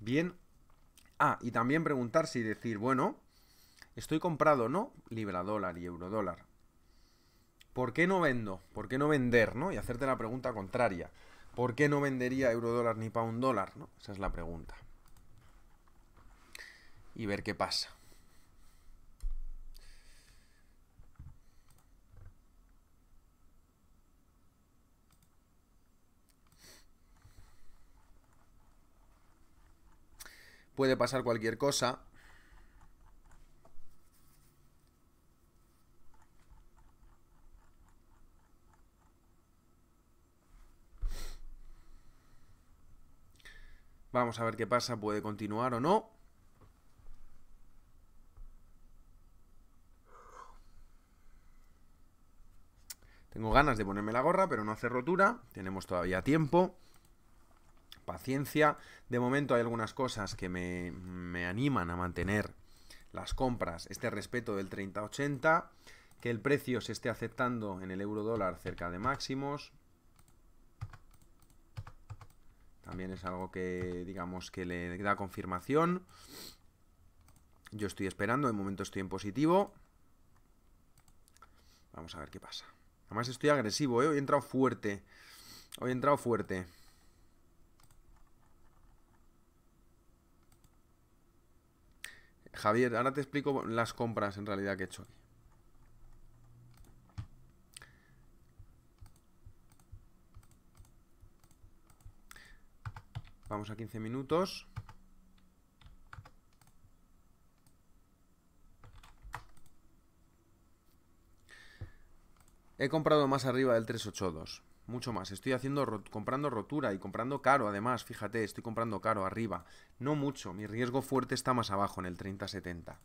Bien. Ah, y también preguntar si decir, bueno, estoy comprado, ¿no? Libra dólar y euro dólar. ¿Por qué no vendo? ¿Por qué no vender, Y hacerte la pregunta contraria. ¿Por qué no vendería euro-dólar ni un dólar? ¿no? Esa es la pregunta. Y ver qué pasa. Puede pasar cualquier cosa. Vamos a ver qué pasa, puede continuar o no. Tengo ganas de ponerme la gorra, pero no hace rotura. Tenemos todavía tiempo. Paciencia. De momento hay algunas cosas que me, animan a mantener las compras. Este respeto del 30-80. Que el precio se esté aceptando en el euro dólar cerca de máximos. También es algo que, digamos, que le da confirmación. Yo estoy esperando, de momento estoy en positivo. Vamos a ver qué pasa. Además estoy agresivo, ¿eh? Hoy he entrado fuerte. Hoy he entrado fuerte. Javier, ahora te explico las compras en realidad que he hecho aquí. Vamos a 15 minutos. He comprado más arriba del 382. Mucho más. Estoy haciendo comprando rotura y comprando caro. Además, fíjate, estoy comprando caro arriba. No mucho. Mi riesgo fuerte está más abajo en el 3070.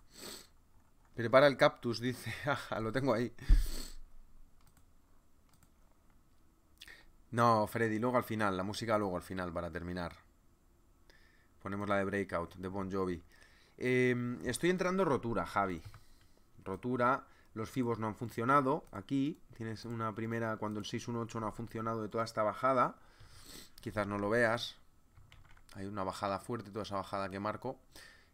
Prepara el cactus, dice. Ajá, lo tengo ahí. No, Freddy, luego al final, la música luego al final para terminar. Ponemos la de Breakout, de Bon Jovi. Em, estoy entrando rotura, Javi. Rotura, los fibos no han funcionado. Aquí tienes una primera cuando el 618 no ha funcionado de toda esta bajada. Quizás no lo veas. Hay una bajada fuerte, toda esa bajada que marco.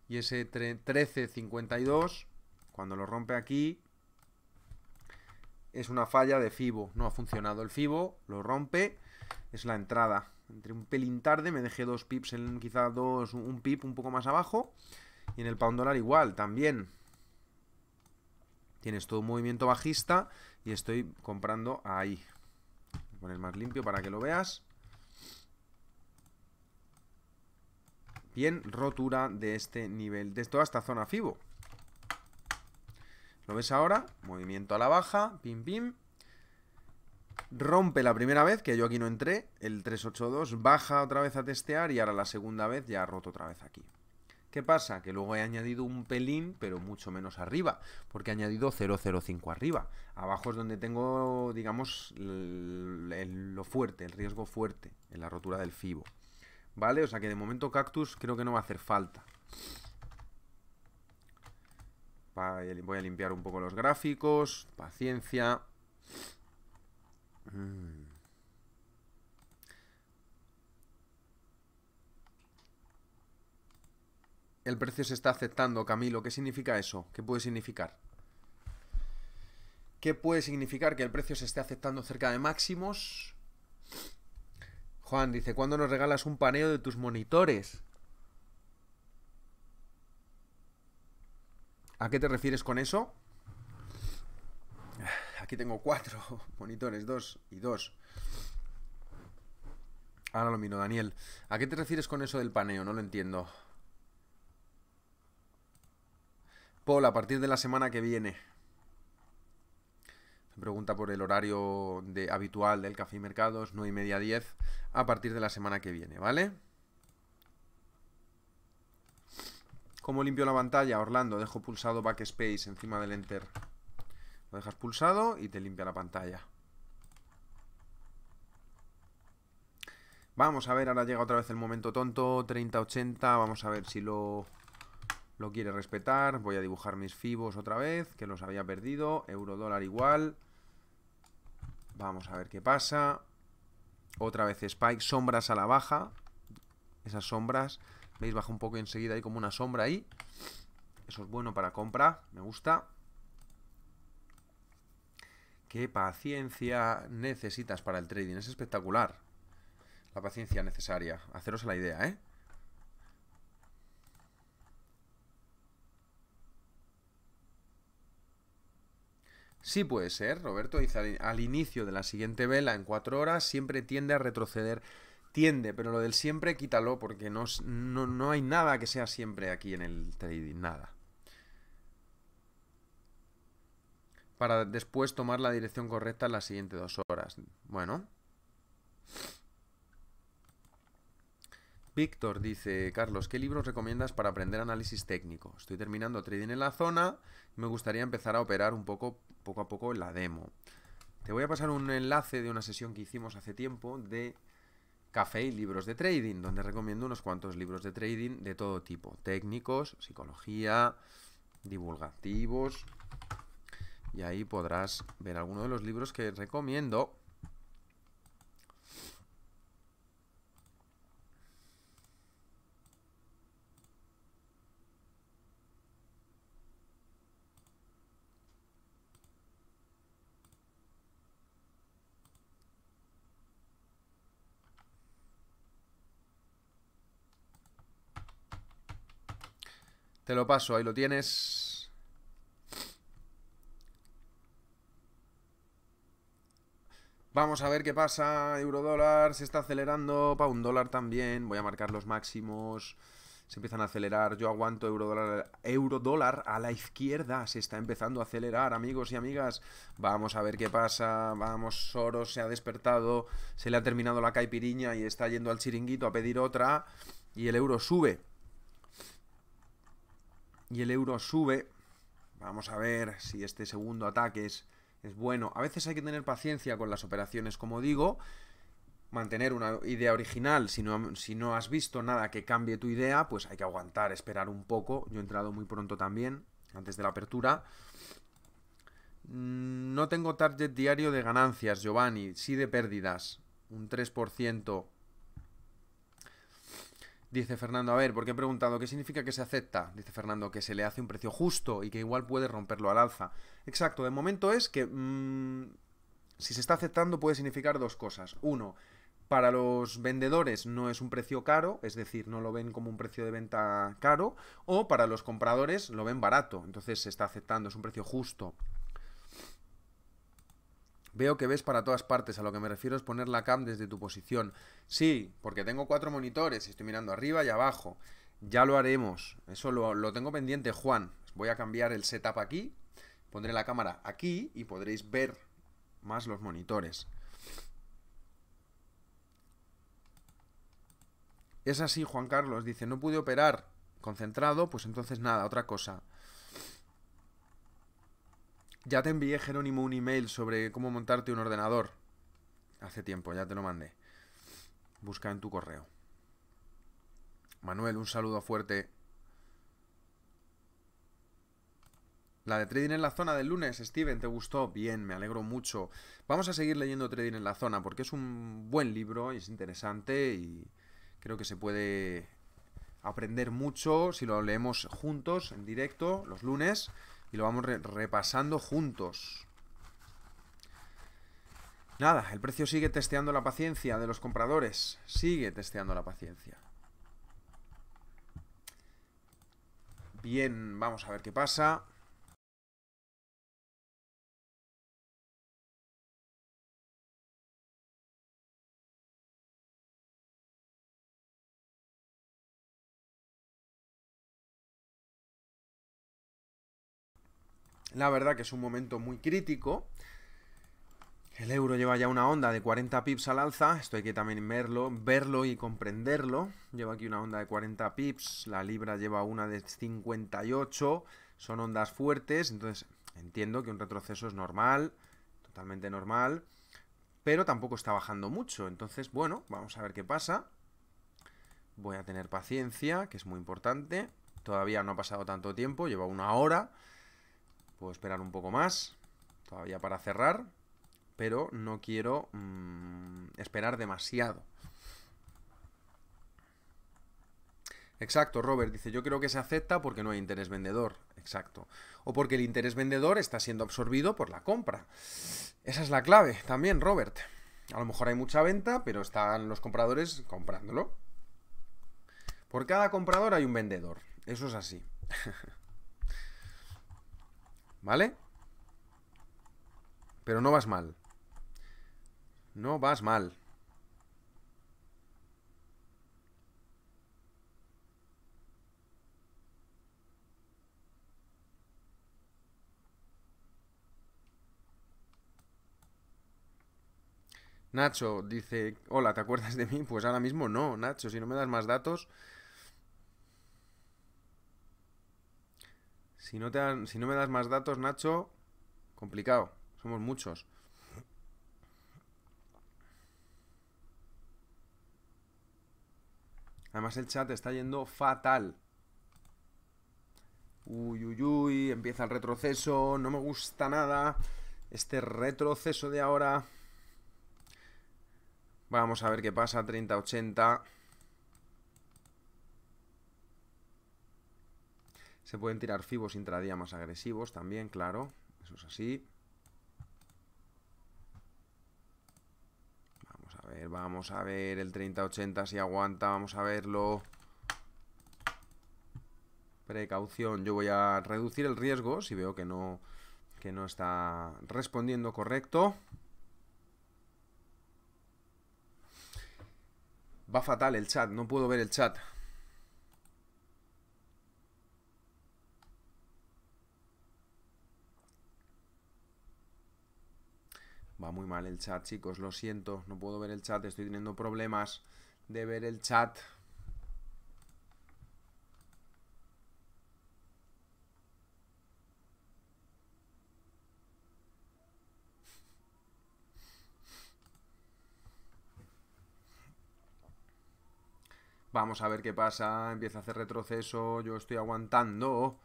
Y ese 1352, cuando lo rompe aquí, es una falla de fibo. No ha funcionado el fibo, lo rompe es la entrada. entre un pelín tarde, me dejé dos pips, en, quizá dos, un pip un poco más abajo. Y en el pound dólar igual, también. Tienes todo un movimiento bajista y estoy comprando ahí. Voy a poner más limpio para que lo veas. Bien, rotura de este nivel, de toda esta zona FIBO. ¿Lo ves ahora? Movimiento a la baja, pim pim. Rompe la primera vez, que yo aquí no entré, el 382, baja otra vez a testear y ahora la segunda vez ya ha roto otra vez aquí. ¿Qué pasa? Que luego he añadido un pelín, pero mucho menos arriba, porque he añadido 0,05 arriba. Abajo es donde tengo, digamos, lo fuerte, el riesgo fuerte, en la rotura del FIBO. ¿Vale? O sea que de momento Cactus creo que no va a hacer falta. Voy a limpiar un poco los gráficos, paciencia. Mm. El precio se está aceptando, Camilo. ¿Qué significa eso? ¿Qué puede significar? ¿Qué puede significar que el precio se esté aceptando cerca de máximos? Juan dice, ¿cuándo nos regalas un paneo de tus monitores? ¿A qué te refieres con eso? Aquí tengo cuatro monitores, dos y dos. Ahora lo miro, Daniel. ¿A qué te refieres con eso del paneo? No lo entiendo. Paul, a partir de la semana que viene. Me pregunta por el horario de, habitual del Café y Mercados, 9 y media diez 10, a partir de la semana que viene, ¿vale? ¿Cómo limpio la pantalla, Orlando? Dejo pulsado Backspace encima del Enter. Lo dejas pulsado y te limpia la pantalla. Vamos a ver, ahora llega otra vez el momento tonto, 30, 80, vamos a ver si lo, lo quiere respetar. Voy a dibujar mis fibos otra vez, que los había perdido. Euro dólar igual. Vamos a ver qué pasa. Otra vez Spike, sombras a la baja. Esas sombras, veis, baja un poco enseguida hay como una sombra ahí. Eso es bueno para compra, me gusta. Qué paciencia necesitas para el trading. Es espectacular. La paciencia necesaria. Haceros la idea, ¿eh? Sí puede ser, Roberto al inicio de la siguiente vela en cuatro horas siempre tiende a retroceder, tiende, pero lo del siempre quítalo porque no hay nada que sea siempre aquí en el trading, nada. para después tomar la dirección correcta en las siguientes dos horas. Bueno. Víctor dice, Carlos, ¿qué libros recomiendas para aprender análisis técnico? Estoy terminando trading en la zona me gustaría empezar a operar un poco, poco a poco en la demo. Te voy a pasar un enlace de una sesión que hicimos hace tiempo de Café y Libros de Trading, donde recomiendo unos cuantos libros de trading de todo tipo, técnicos, psicología, divulgativos, y ahí podrás ver alguno de los libros que recomiendo. Te lo paso, ahí lo tienes. Vamos a ver qué pasa. eurodólar se está acelerando. un dólar también. Voy a marcar los máximos. Se empiezan a acelerar. Yo aguanto eurodólar eurodólar a la izquierda. Se está empezando a acelerar, amigos y amigas. Vamos a ver qué pasa. Vamos, Soros se ha despertado. Se le ha terminado la caipiriña y está yendo al chiringuito a pedir otra. Y el euro sube. Y el euro sube. Vamos a ver si este segundo ataque es es bueno. A veces hay que tener paciencia con las operaciones, como digo, mantener una idea original. Si no, si no has visto nada que cambie tu idea, pues hay que aguantar, esperar un poco. Yo he entrado muy pronto también, antes de la apertura. Mm, no tengo target diario de ganancias, Giovanni, sí de pérdidas. Un 3%. Dice Fernando, a ver, porque he preguntado, ¿qué significa que se acepta? Dice Fernando, que se le hace un precio justo y que igual puede romperlo al alza. Exacto, de momento es que mm, si se está aceptando puede significar dos cosas. Uno, para los vendedores no es un precio caro, es decir, no lo ven como un precio de venta caro, o para los compradores lo ven barato, entonces se está aceptando, es un precio justo. Veo que ves para todas partes, a lo que me refiero es poner la cam desde tu posición. Sí, porque tengo cuatro monitores estoy mirando arriba y abajo. Ya lo haremos, eso lo, lo tengo pendiente, Juan. Voy a cambiar el setup aquí, pondré la cámara aquí y podréis ver más los monitores. Es así, Juan Carlos dice, no pude operar concentrado, pues entonces nada, otra cosa. Ya te envié, Jerónimo, un email sobre cómo montarte un ordenador. Hace tiempo, ya te lo mandé. Busca en tu correo. Manuel, un saludo fuerte. La de Trading en la Zona del lunes, Steven, ¿te gustó? Bien, me alegro mucho. Vamos a seguir leyendo Trading en la Zona porque es un buen libro, y es interesante y creo que se puede aprender mucho si lo leemos juntos en directo los lunes y lo vamos repasando juntos. Nada, el precio sigue testeando la paciencia de los compradores. Sigue testeando la paciencia. Bien, vamos a ver qué pasa. La verdad que es un momento muy crítico. El euro lleva ya una onda de 40 pips al alza, esto hay que también verlo, verlo y comprenderlo. Lleva aquí una onda de 40 pips, la libra lleva una de 58, son ondas fuertes, entonces entiendo que un retroceso es normal, totalmente normal, pero tampoco está bajando mucho, entonces bueno, vamos a ver qué pasa. Voy a tener paciencia, que es muy importante. Todavía no ha pasado tanto tiempo, lleva una hora. Puedo esperar un poco más, todavía para cerrar, pero no quiero mm, esperar demasiado. Exacto, Robert dice, yo creo que se acepta porque no hay interés vendedor. Exacto. O porque el interés vendedor está siendo absorbido por la compra. Esa es la clave también, Robert. A lo mejor hay mucha venta, pero están los compradores comprándolo. Por cada comprador hay un vendedor. Eso es así. ¿Vale? Pero no vas mal. No vas mal. Nacho dice, hola, ¿te acuerdas de mí? Pues ahora mismo no, Nacho, si no me das más datos, Si no, te dan, si no me das más datos, Nacho, complicado. Somos muchos. Además el chat está yendo fatal. Uy, uy, uy, empieza el retroceso, no me gusta nada este retroceso de ahora. Vamos a ver qué pasa, 30-80. Se pueden tirar fibos intradía más agresivos también, claro. Eso es así. Vamos a ver, vamos a ver el 3080 si aguanta. Vamos a verlo. Precaución. Yo voy a reducir el riesgo si veo que no, que no está respondiendo correcto. Va fatal el chat, no puedo ver el chat. Va muy mal el chat, chicos, lo siento, no puedo ver el chat, estoy teniendo problemas de ver el chat. Vamos a ver qué pasa. Empieza a hacer retroceso. Yo estoy aguantando.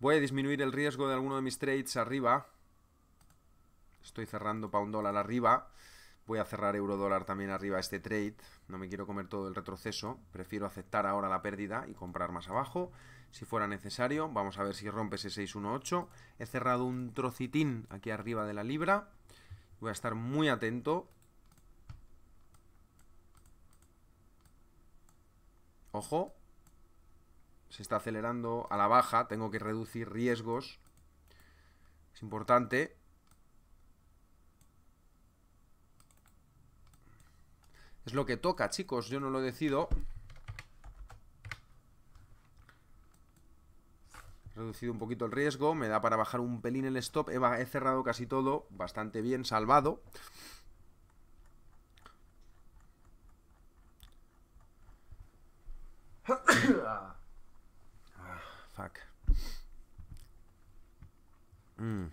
Voy a disminuir el riesgo de alguno de mis trades arriba. Estoy cerrando un dólar arriba. Voy a cerrar euro dólar también arriba este trade. No me quiero comer todo el retroceso. Prefiero aceptar ahora la pérdida y comprar más abajo. Si fuera necesario, vamos a ver si rompe ese 618. He cerrado un trocitín aquí arriba de la libra. Voy a estar muy atento. Ojo, se está acelerando a la baja, tengo que reducir riesgos, es importante. Es lo que toca, chicos, yo no lo decido. reducido un poquito el riesgo, me da para bajar un pelín el stop, he, he cerrado casi todo, bastante bien, salvado. Mm.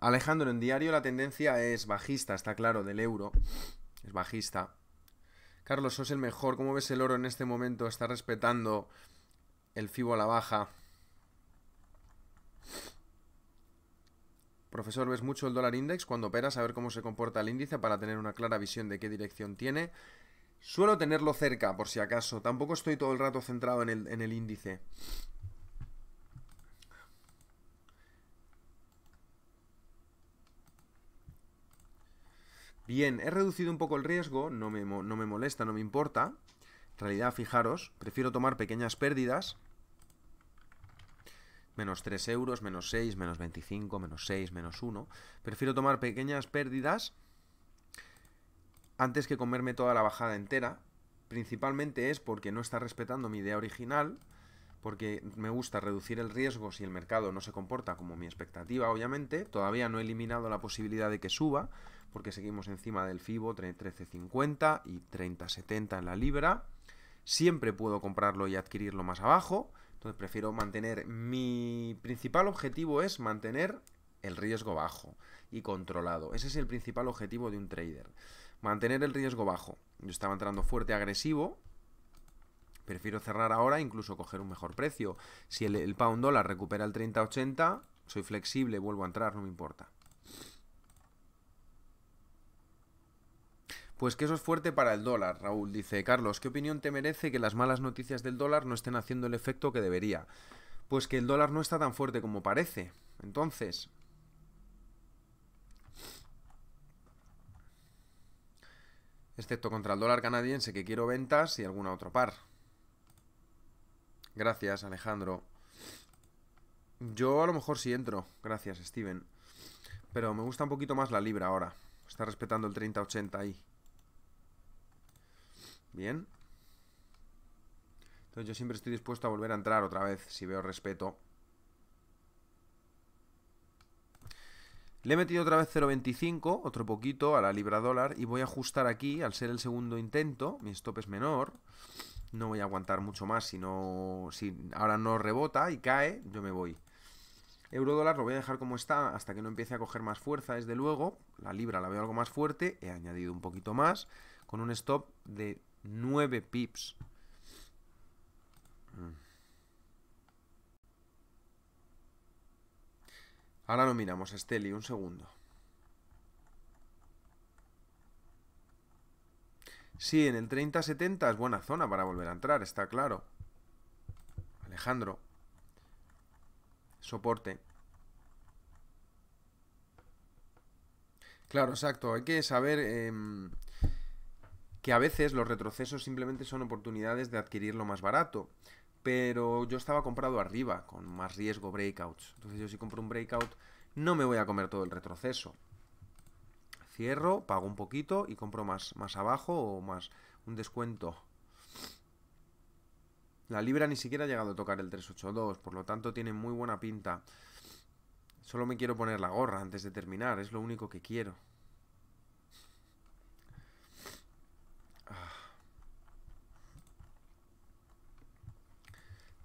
Alejandro, en diario la tendencia es bajista, está claro, del euro. Es bajista. Carlos, sos el mejor. ¿Cómo ves el oro en este momento? ¿Está respetando el FIBO a la baja? Profesor, ves mucho el dólar index cuando operas, a ver cómo se comporta el índice para tener una clara visión de qué dirección tiene. Suelo tenerlo cerca, por si acaso. Tampoco estoy todo el rato centrado en el, índice. Bien, he reducido un poco el riesgo, no no me, molesta, no me importa. En realidad, fijaros, prefiero tomar pequeñas pérdidas menos 3 euros, menos 6, menos 25, menos 6, menos 1. Prefiero tomar pequeñas pérdidas antes que comerme toda la bajada entera. Principalmente es porque no está respetando mi idea original, porque me gusta reducir el riesgo si el mercado no se comporta como mi expectativa, obviamente. Todavía no he eliminado la posibilidad de que suba, porque seguimos encima del FIBO 13.50 y 30.70 en la libra. Siempre puedo comprarlo y adquirirlo más abajo, entonces prefiero mantener... Mi principal objetivo es mantener el riesgo bajo y controlado. Ese es el principal objetivo de un trader. Mantener el riesgo bajo. Yo estaba entrando fuerte agresivo. Prefiero cerrar ahora, incluso coger un mejor precio. Si el, el pound dólar recupera el 30-80, soy flexible, vuelvo a entrar, no me importa. Pues que eso es fuerte para el dólar, Raúl. Dice, Carlos, ¿qué opinión te merece que las malas noticias del dólar no estén haciendo el efecto que debería? Pues que el dólar no está tan fuerte como parece. Entonces... Excepto contra el dólar canadiense que quiero ventas y alguna otro par. Gracias, Alejandro. Yo a lo mejor sí entro. Gracias, Steven. Pero me gusta un poquito más la libra ahora. Está respetando el 30-80 ahí. Bien. Entonces yo siempre estoy dispuesto a volver a entrar otra vez si veo respeto. Le he metido otra vez 0.25, otro poquito, a la libra dólar y voy a ajustar aquí, al ser el segundo intento, mi stop es menor, no voy a aguantar mucho más, si, si ahora no rebota y cae, yo me voy. Euro dólar lo voy a dejar como está hasta que no empiece a coger más fuerza, desde luego, la libra la veo algo más fuerte, he añadido un poquito más, con un stop de 9 pips. Mm. Ahora lo miramos, Esteli, un segundo. Sí, en el 30-70 es buena zona para volver a entrar, está claro. Alejandro. Soporte. Claro, exacto. Hay que saber em, que a veces los retrocesos simplemente son oportunidades de adquirir lo más barato. Pero yo estaba comprado arriba, con más riesgo breakouts. Entonces yo si compro un breakout no me voy a comer todo el retroceso. Cierro, pago un poquito y compro más, más abajo o más un descuento. La libra ni siquiera ha llegado a tocar el 382, por lo tanto tiene muy buena pinta. Solo me quiero poner la gorra antes de terminar, es lo único que quiero.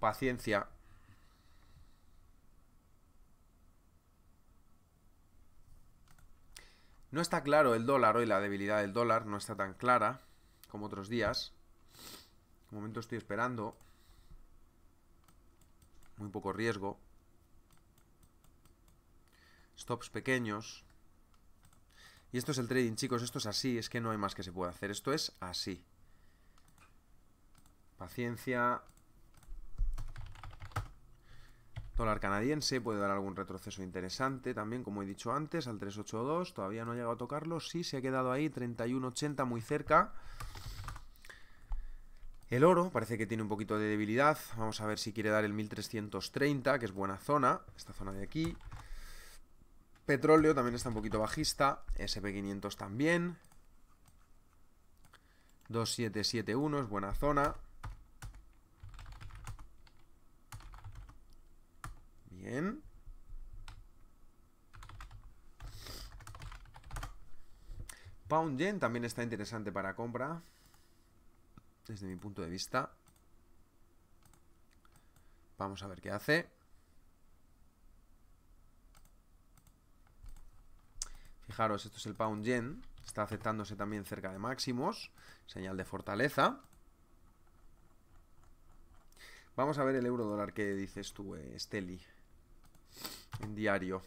paciencia. No está claro el dólar hoy, la debilidad del dólar no está tan clara como otros días. De momento estoy esperando. Muy poco riesgo. Stops pequeños. Y esto es el trading, chicos. Esto es así. Es que no hay más que se pueda hacer. Esto es así. Paciencia. Dólar canadiense puede dar algún retroceso interesante también, como he dicho antes, al 382. Todavía no ha llegado a tocarlo. Sí, se ha quedado ahí, 31.80, muy cerca. El oro parece que tiene un poquito de debilidad. Vamos a ver si quiere dar el 1330, que es buena zona, esta zona de aquí. Petróleo también está un poquito bajista. SP500 también. 2771 es buena zona. Pound Yen también está interesante para compra. Desde mi punto de vista. Vamos a ver qué hace. Fijaros, esto es el Pound Yen. Está aceptándose también cerca de máximos. Señal de fortaleza. Vamos a ver el euro dólar que dices tú, Esteli eh, diario.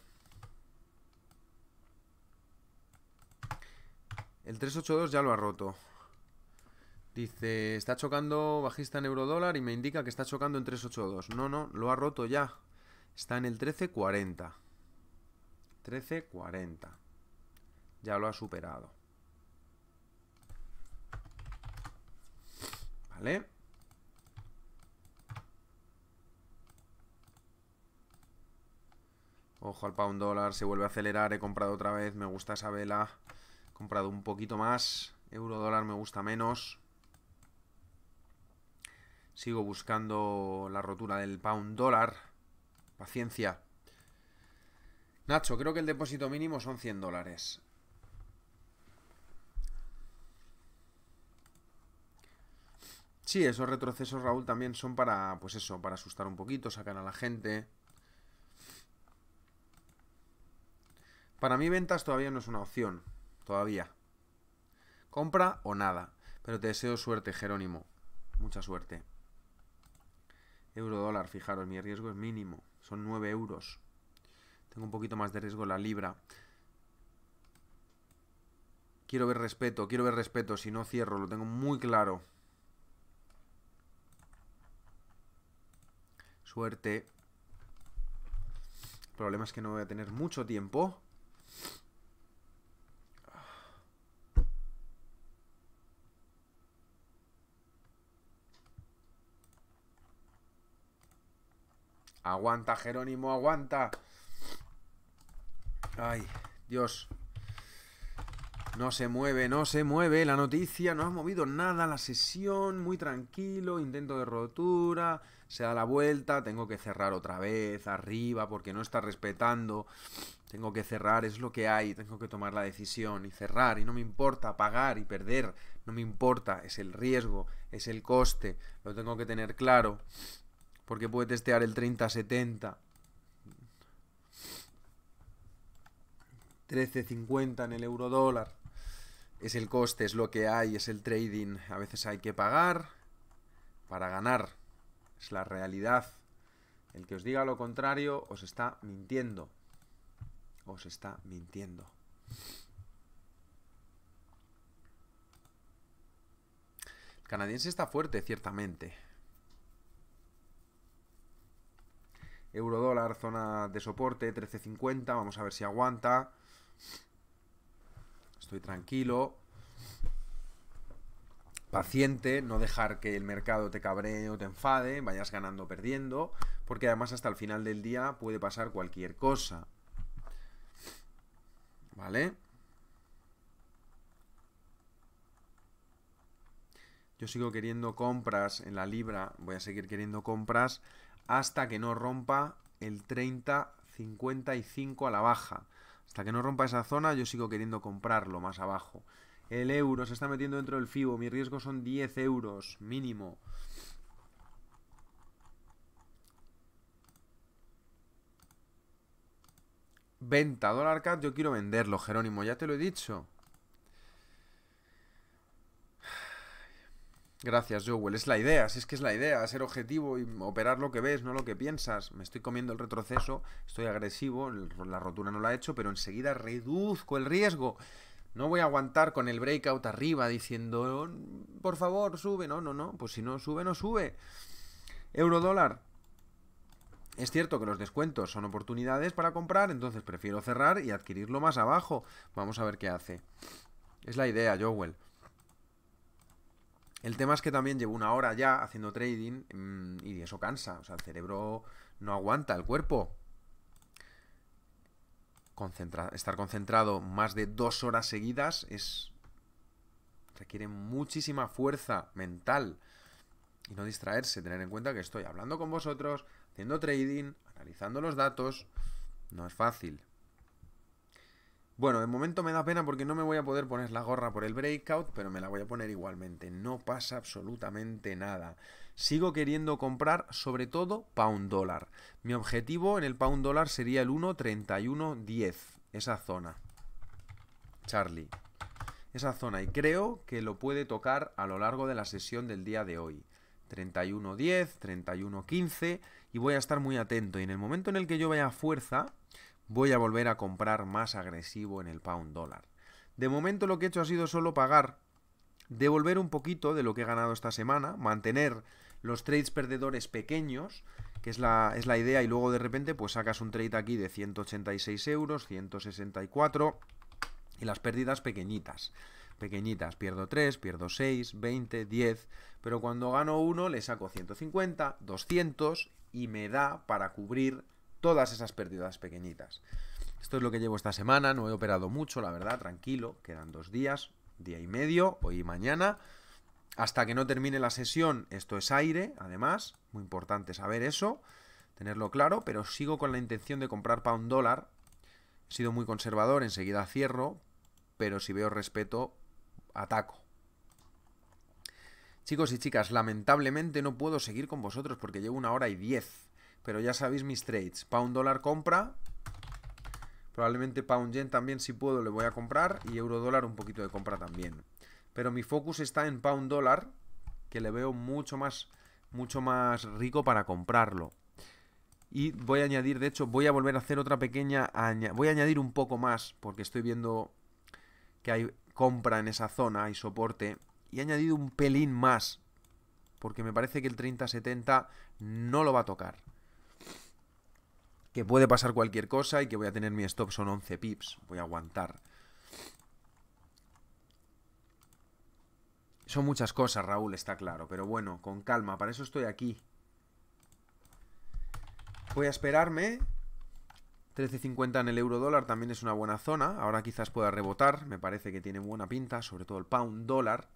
El 382 ya lo ha roto. Dice, está chocando bajista en eurodólar y me indica que está chocando en 382. No, no, lo ha roto ya. Está en el 1340. 1340. Ya lo ha superado. ¿Vale? Ojo al pound dólar, se vuelve a acelerar, he comprado otra vez, me gusta esa vela. He comprado un poquito más, euro dólar me gusta menos. Sigo buscando la rotura del pound dólar. Paciencia. Nacho, creo que el depósito mínimo son 100 dólares. Sí, esos retrocesos, Raúl, también son para, pues eso, para asustar un poquito, sacar a la gente. Para mí ventas todavía no es una opción. Todavía. Compra o nada. Pero te deseo suerte, Jerónimo. Mucha suerte. Euro dólar, fijaros, mi riesgo es mínimo. Son 9 euros. Tengo un poquito más de riesgo la libra. Quiero ver respeto, quiero ver respeto. Si no cierro, lo tengo muy claro. Suerte. El problema es que no voy a tener mucho tiempo. Aguanta, Jerónimo, aguanta. Ay, Dios. No se mueve, no se mueve la noticia, no ha movido nada la sesión, muy tranquilo, intento de rotura, se da la vuelta, tengo que cerrar otra vez, arriba, porque no está respetando, tengo que cerrar, es lo que hay, tengo que tomar la decisión y cerrar, y no me importa pagar y perder, no me importa, es el riesgo, es el coste, lo tengo que tener claro, porque puede testear el 30-70. 13.50 en el euro dólar. Es el coste, es lo que hay, es el trading. A veces hay que pagar para ganar. Es la realidad. El que os diga lo contrario os está mintiendo. Os está mintiendo. El canadiense está fuerte, ciertamente. Euro dólar, zona de soporte, 13.50. Vamos a ver si aguanta. Estoy tranquilo, paciente, no dejar que el mercado te cabree o te enfade, vayas ganando o perdiendo, porque además hasta el final del día puede pasar cualquier cosa. ¿Vale? Yo sigo queriendo compras en la libra, voy a seguir queriendo compras hasta que no rompa el 30.55 a la baja. Hasta que no rompa esa zona, yo sigo queriendo comprarlo más abajo. El euro se está metiendo dentro del FIBO. Mi riesgo son 10 euros mínimo. Venta, dólar yo quiero venderlo, Jerónimo, ya te lo he dicho. Gracias, Joel. Es la idea, si es que es la idea, ser objetivo y operar lo que ves, no lo que piensas. Me estoy comiendo el retroceso, estoy agresivo, la rotura no la he hecho, pero enseguida reduzco el riesgo. No voy a aguantar con el breakout arriba diciendo, por favor, sube. No, no, no, pues si no sube, no sube. Euro dólar. Es cierto que los descuentos son oportunidades para comprar, entonces prefiero cerrar y adquirirlo más abajo. Vamos a ver qué hace. Es la idea, Joel. El tema es que también llevo una hora ya haciendo trading mm, y eso cansa. O sea, el cerebro no aguanta, el cuerpo. estar concentrado más de dos horas seguidas es requiere muchísima fuerza mental y no distraerse, tener en cuenta que estoy hablando con vosotros, haciendo trading, analizando los datos, no es fácil. Bueno, de momento me da pena porque no me voy a poder poner la gorra por el breakout, pero me la voy a poner igualmente. No pasa absolutamente nada. Sigo queriendo comprar sobre todo pound dólar. Mi objetivo en el pound dólar sería el 1.3110, esa zona. Charlie. Esa zona y creo que lo puede tocar a lo largo de la sesión del día de hoy. 31.10, 31.15 y voy a estar muy atento. Y en el momento en el que yo vaya a fuerza, voy a volver a comprar más agresivo en el pound dólar. De momento lo que he hecho ha sido solo pagar, devolver un poquito de lo que he ganado esta semana, mantener los trades perdedores pequeños, que es la, es la idea, y luego de repente pues sacas un trade aquí de 186 euros, 164, y las pérdidas pequeñitas. Pequeñitas, pierdo 3, pierdo 6, 20, 10, pero cuando gano uno le saco 150, 200 y me da para cubrir todas esas pérdidas pequeñitas. Esto es lo que llevo esta semana, no he operado mucho, la verdad, tranquilo, quedan dos días, día y medio, hoy y mañana. Hasta que no termine la sesión, esto es aire, además, muy importante saber eso, tenerlo claro, pero sigo con la intención de comprar para un dólar. He sido muy conservador, enseguida cierro, pero si veo respeto, ataco. Chicos y chicas, lamentablemente no puedo seguir con vosotros porque llevo una hora y diez. Pero ya sabéis mis trades. Pound dólar compra. Probablemente pound yen también si puedo le voy a comprar. Y euro dólar un poquito de compra también. Pero mi focus está en pound dólar. Que le veo mucho más, mucho más rico para comprarlo. Y voy a añadir, de hecho, voy a volver a hacer otra pequeña... Voy a añadir un poco más, porque estoy viendo que hay compra en esa zona, hay soporte. Y he añadido un pelín más, porque me parece que el 3070 no lo va a tocar que puede pasar cualquier cosa y que voy a tener mi stop son 11 pips. Voy a aguantar. Son muchas cosas, Raúl, está claro. Pero bueno, con calma, para eso estoy aquí. Voy a esperarme. 13.50 en el euro dólar también es una buena zona. Ahora quizás pueda rebotar. Me parece que tiene buena pinta, sobre todo el pound dólar.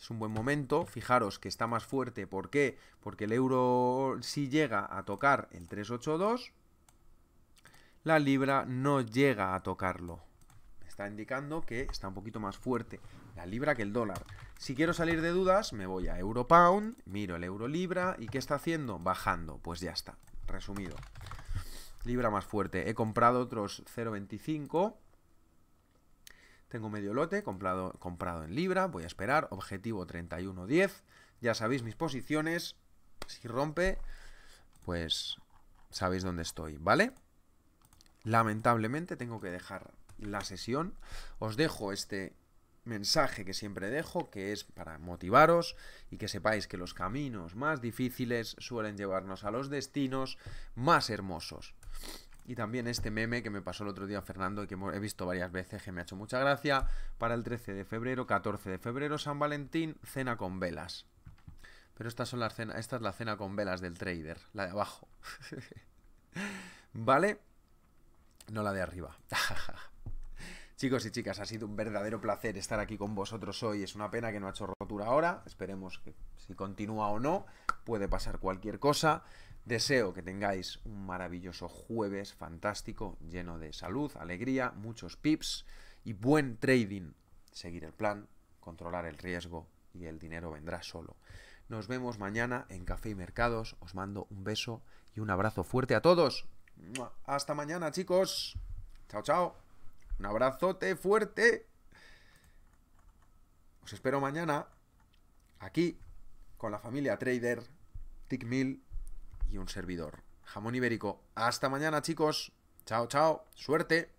Es un buen momento. Fijaros que está más fuerte. ¿Por qué? Porque el euro si llega a tocar el 382 la libra no llega a tocarlo. está indicando que está un poquito más fuerte la libra que el dólar. Si quiero salir de dudas, me voy a euro miro el euro libra y ¿qué está haciendo? Bajando. Pues ya está. Resumido. Libra más fuerte. He comprado otros 0.25. Tengo medio lote comprado, comprado en libra. Voy a esperar. Objetivo 31.10. Ya sabéis mis posiciones. Si rompe, pues sabéis dónde estoy, ¿vale? lamentablemente tengo que dejar la sesión. Os dejo este mensaje que siempre dejo, que es para motivaros y que sepáis que los caminos más difíciles suelen llevarnos a los destinos más hermosos. Y también este meme que me pasó el otro día Fernando y que he visto varias veces, que me ha hecho mucha gracia, para el 13 de febrero, 14 de febrero, San Valentín, cena con velas. Pero estas son las cenas, esta es la cena con velas del trader, la de abajo. ¿Vale? no la de arriba. Chicos y chicas, ha sido un verdadero placer estar aquí con vosotros hoy. Es una pena que no ha hecho rotura ahora. Esperemos que si continúa o no, puede pasar cualquier cosa. Deseo que tengáis un maravilloso jueves fantástico, lleno de salud, alegría, muchos pips y buen trading. Seguir el plan, controlar el riesgo y el dinero vendrá solo. Nos vemos mañana en Café y Mercados. Os mando un beso y un abrazo fuerte a todos. Hasta mañana, chicos. Chao, chao. Un abrazote fuerte. Os espero mañana aquí con la familia Trader, Tickmill y un servidor. Jamón ibérico. Hasta mañana, chicos. Chao, chao. Suerte.